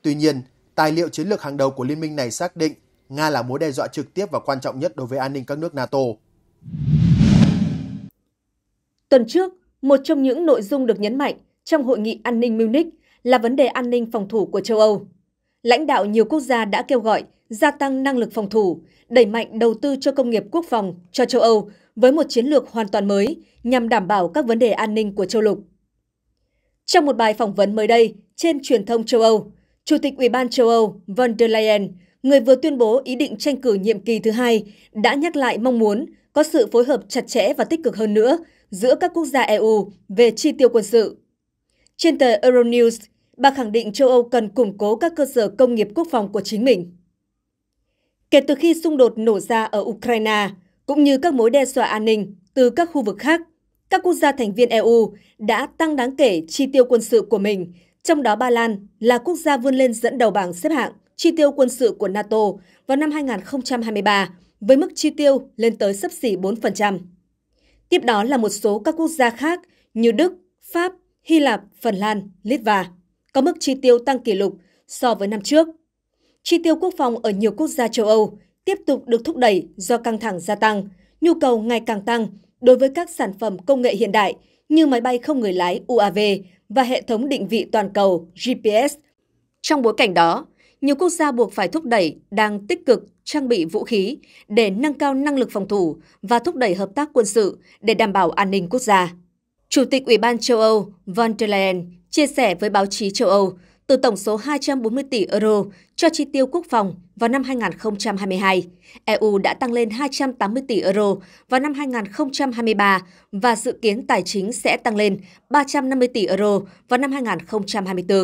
Speaker 1: Tuy nhiên, tài liệu chiến lược hàng đầu của liên minh này xác định Nga là mối đe dọa trực tiếp và quan trọng nhất đối với an ninh các nước NATO.
Speaker 4: Tuần trước, một trong những nội dung được nhấn mạnh trong hội nghị an ninh Munich là vấn đề an ninh phòng thủ của châu Âu. Lãnh đạo nhiều quốc gia đã kêu gọi gia tăng năng lực phòng thủ, đẩy mạnh đầu tư cho công nghiệp quốc phòng cho châu Âu với một chiến lược hoàn toàn mới nhằm đảm bảo các vấn đề an ninh của châu lục. Trong một bài phỏng vấn mới đây trên truyền thông châu Âu, Chủ tịch Ủy ban châu Âu von der Leyen, người vừa tuyên bố ý định tranh cử nhiệm kỳ thứ hai, đã nhắc lại mong muốn có sự phối hợp chặt chẽ và tích cực hơn nữa giữa các quốc gia EU về chi tiêu quân sự. Trên tờ Euronews, bà khẳng định châu Âu cần củng cố các cơ sở công nghiệp quốc phòng của chính mình kể từ khi xung đột nổ ra ở Ukraine, cũng như các mối đe dọa an ninh từ các khu vực khác, các quốc gia thành viên EU đã tăng đáng kể chi tiêu quân sự của mình, trong đó Ba Lan là quốc gia vươn lên dẫn đầu bảng xếp hạng chi tiêu quân sự của NATO vào năm 2023 với mức chi tiêu lên tới sấp xỉ 4%. Tiếp đó là một số các quốc gia khác như Đức, Pháp, Hy Lạp, Phần Lan, Litva có mức chi tiêu tăng kỷ lục so với năm trước – chi tiêu quốc phòng ở nhiều quốc gia châu Âu tiếp tục được thúc đẩy do căng thẳng gia tăng, nhu cầu ngày càng tăng đối với các sản phẩm công nghệ hiện đại như máy bay không người lái UAV và hệ thống định vị toàn cầu GPS. Trong bối cảnh đó, nhiều quốc gia buộc phải thúc đẩy đang tích cực trang bị vũ khí để nâng cao năng lực phòng thủ và thúc đẩy hợp tác quân sự để đảm bảo an ninh quốc gia. Chủ tịch Ủy ban châu Âu von der Leyen chia sẻ với báo chí châu Âu từ tổng số 240 tỷ euro cho chi tiêu quốc phòng vào năm 2022. EU đã tăng lên 280 tỷ euro vào năm 2023 và dự kiến tài chính sẽ tăng lên 350 tỷ euro vào năm 2024.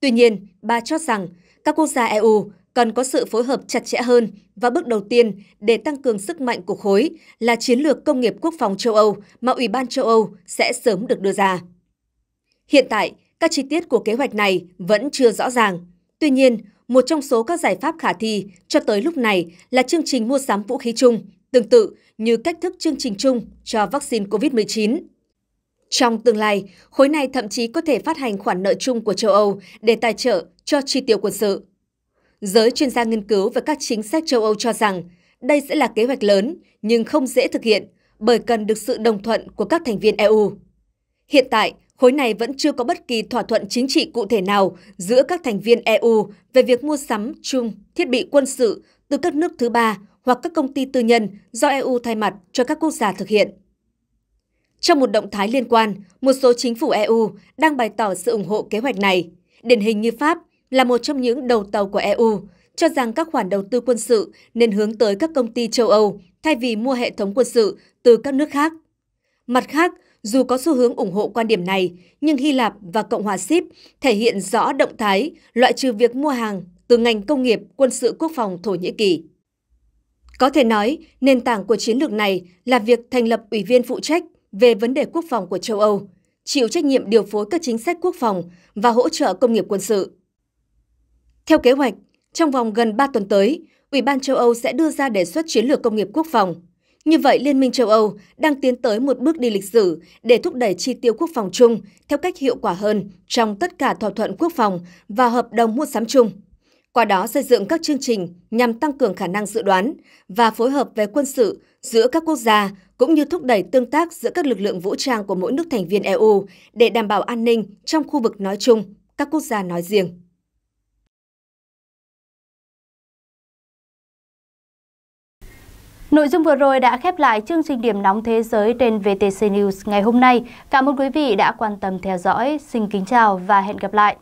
Speaker 4: Tuy nhiên, bà cho rằng các quốc gia EU cần có sự phối hợp chặt chẽ hơn và bước đầu tiên để tăng cường sức mạnh của khối là chiến lược công nghiệp quốc phòng châu Âu mà Ủy ban châu Âu sẽ sớm được đưa ra. Hiện tại, các chi tiết của kế hoạch này vẫn chưa rõ ràng. Tuy nhiên, một trong số các giải pháp khả thi cho tới lúc này là chương trình mua sắm vũ khí chung, tương tự như cách thức chương trình chung cho vaccine COVID-19. Trong tương lai, khối này thậm chí có thể phát hành khoản nợ chung của châu Âu để tài trợ cho chi tiêu quân sự. Giới chuyên gia nghiên cứu về các chính sách châu Âu cho rằng đây sẽ là kế hoạch lớn nhưng không dễ thực hiện bởi cần được sự đồng thuận của các thành viên EU. Hiện tại, khối này vẫn chưa có bất kỳ thỏa thuận chính trị cụ thể nào giữa các thành viên EU về việc mua sắm chung thiết bị quân sự từ các nước thứ ba hoặc các công ty tư nhân do EU thay mặt cho các quốc gia thực hiện. Trong một động thái liên quan, một số chính phủ EU đang bày tỏ sự ủng hộ kế hoạch này. Điển hình như Pháp là một trong những đầu tàu của EU, cho rằng các khoản đầu tư quân sự nên hướng tới các công ty châu Âu thay vì mua hệ thống quân sự từ các nước khác. Mặt khác, dù có xu hướng ủng hộ quan điểm này, nhưng Hy Lạp và Cộng hòa Sip thể hiện rõ động thái loại trừ việc mua hàng từ ngành công nghiệp, quân sự quốc phòng Thổ Nhĩ Kỳ. Có thể nói, nền tảng của chiến lược này là việc thành lập ủy viên phụ trách về vấn đề quốc phòng của châu Âu, chịu trách nhiệm điều phối các chính sách quốc phòng và hỗ trợ công nghiệp quân sự. Theo kế hoạch, trong vòng gần 3 tuần tới, Ủy ban châu Âu sẽ đưa ra đề xuất chiến lược công nghiệp quốc phòng như vậy, Liên minh châu Âu đang tiến tới một bước đi lịch sử để thúc đẩy chi tiêu quốc phòng chung theo cách hiệu quả hơn trong tất cả thỏa thuận quốc phòng và hợp đồng mua sắm chung. Qua đó xây dựng các chương trình nhằm tăng cường khả năng dự đoán và phối hợp về quân sự giữa các quốc gia cũng như thúc đẩy tương tác giữa các lực lượng vũ trang của mỗi nước thành viên EU để đảm bảo an ninh trong khu vực nói chung, các quốc gia nói riêng.
Speaker 2: Nội dung vừa rồi đã khép lại chương trình điểm nóng thế giới trên VTC News ngày hôm nay. Cảm ơn quý vị đã quan tâm theo dõi. Xin kính chào và hẹn gặp lại.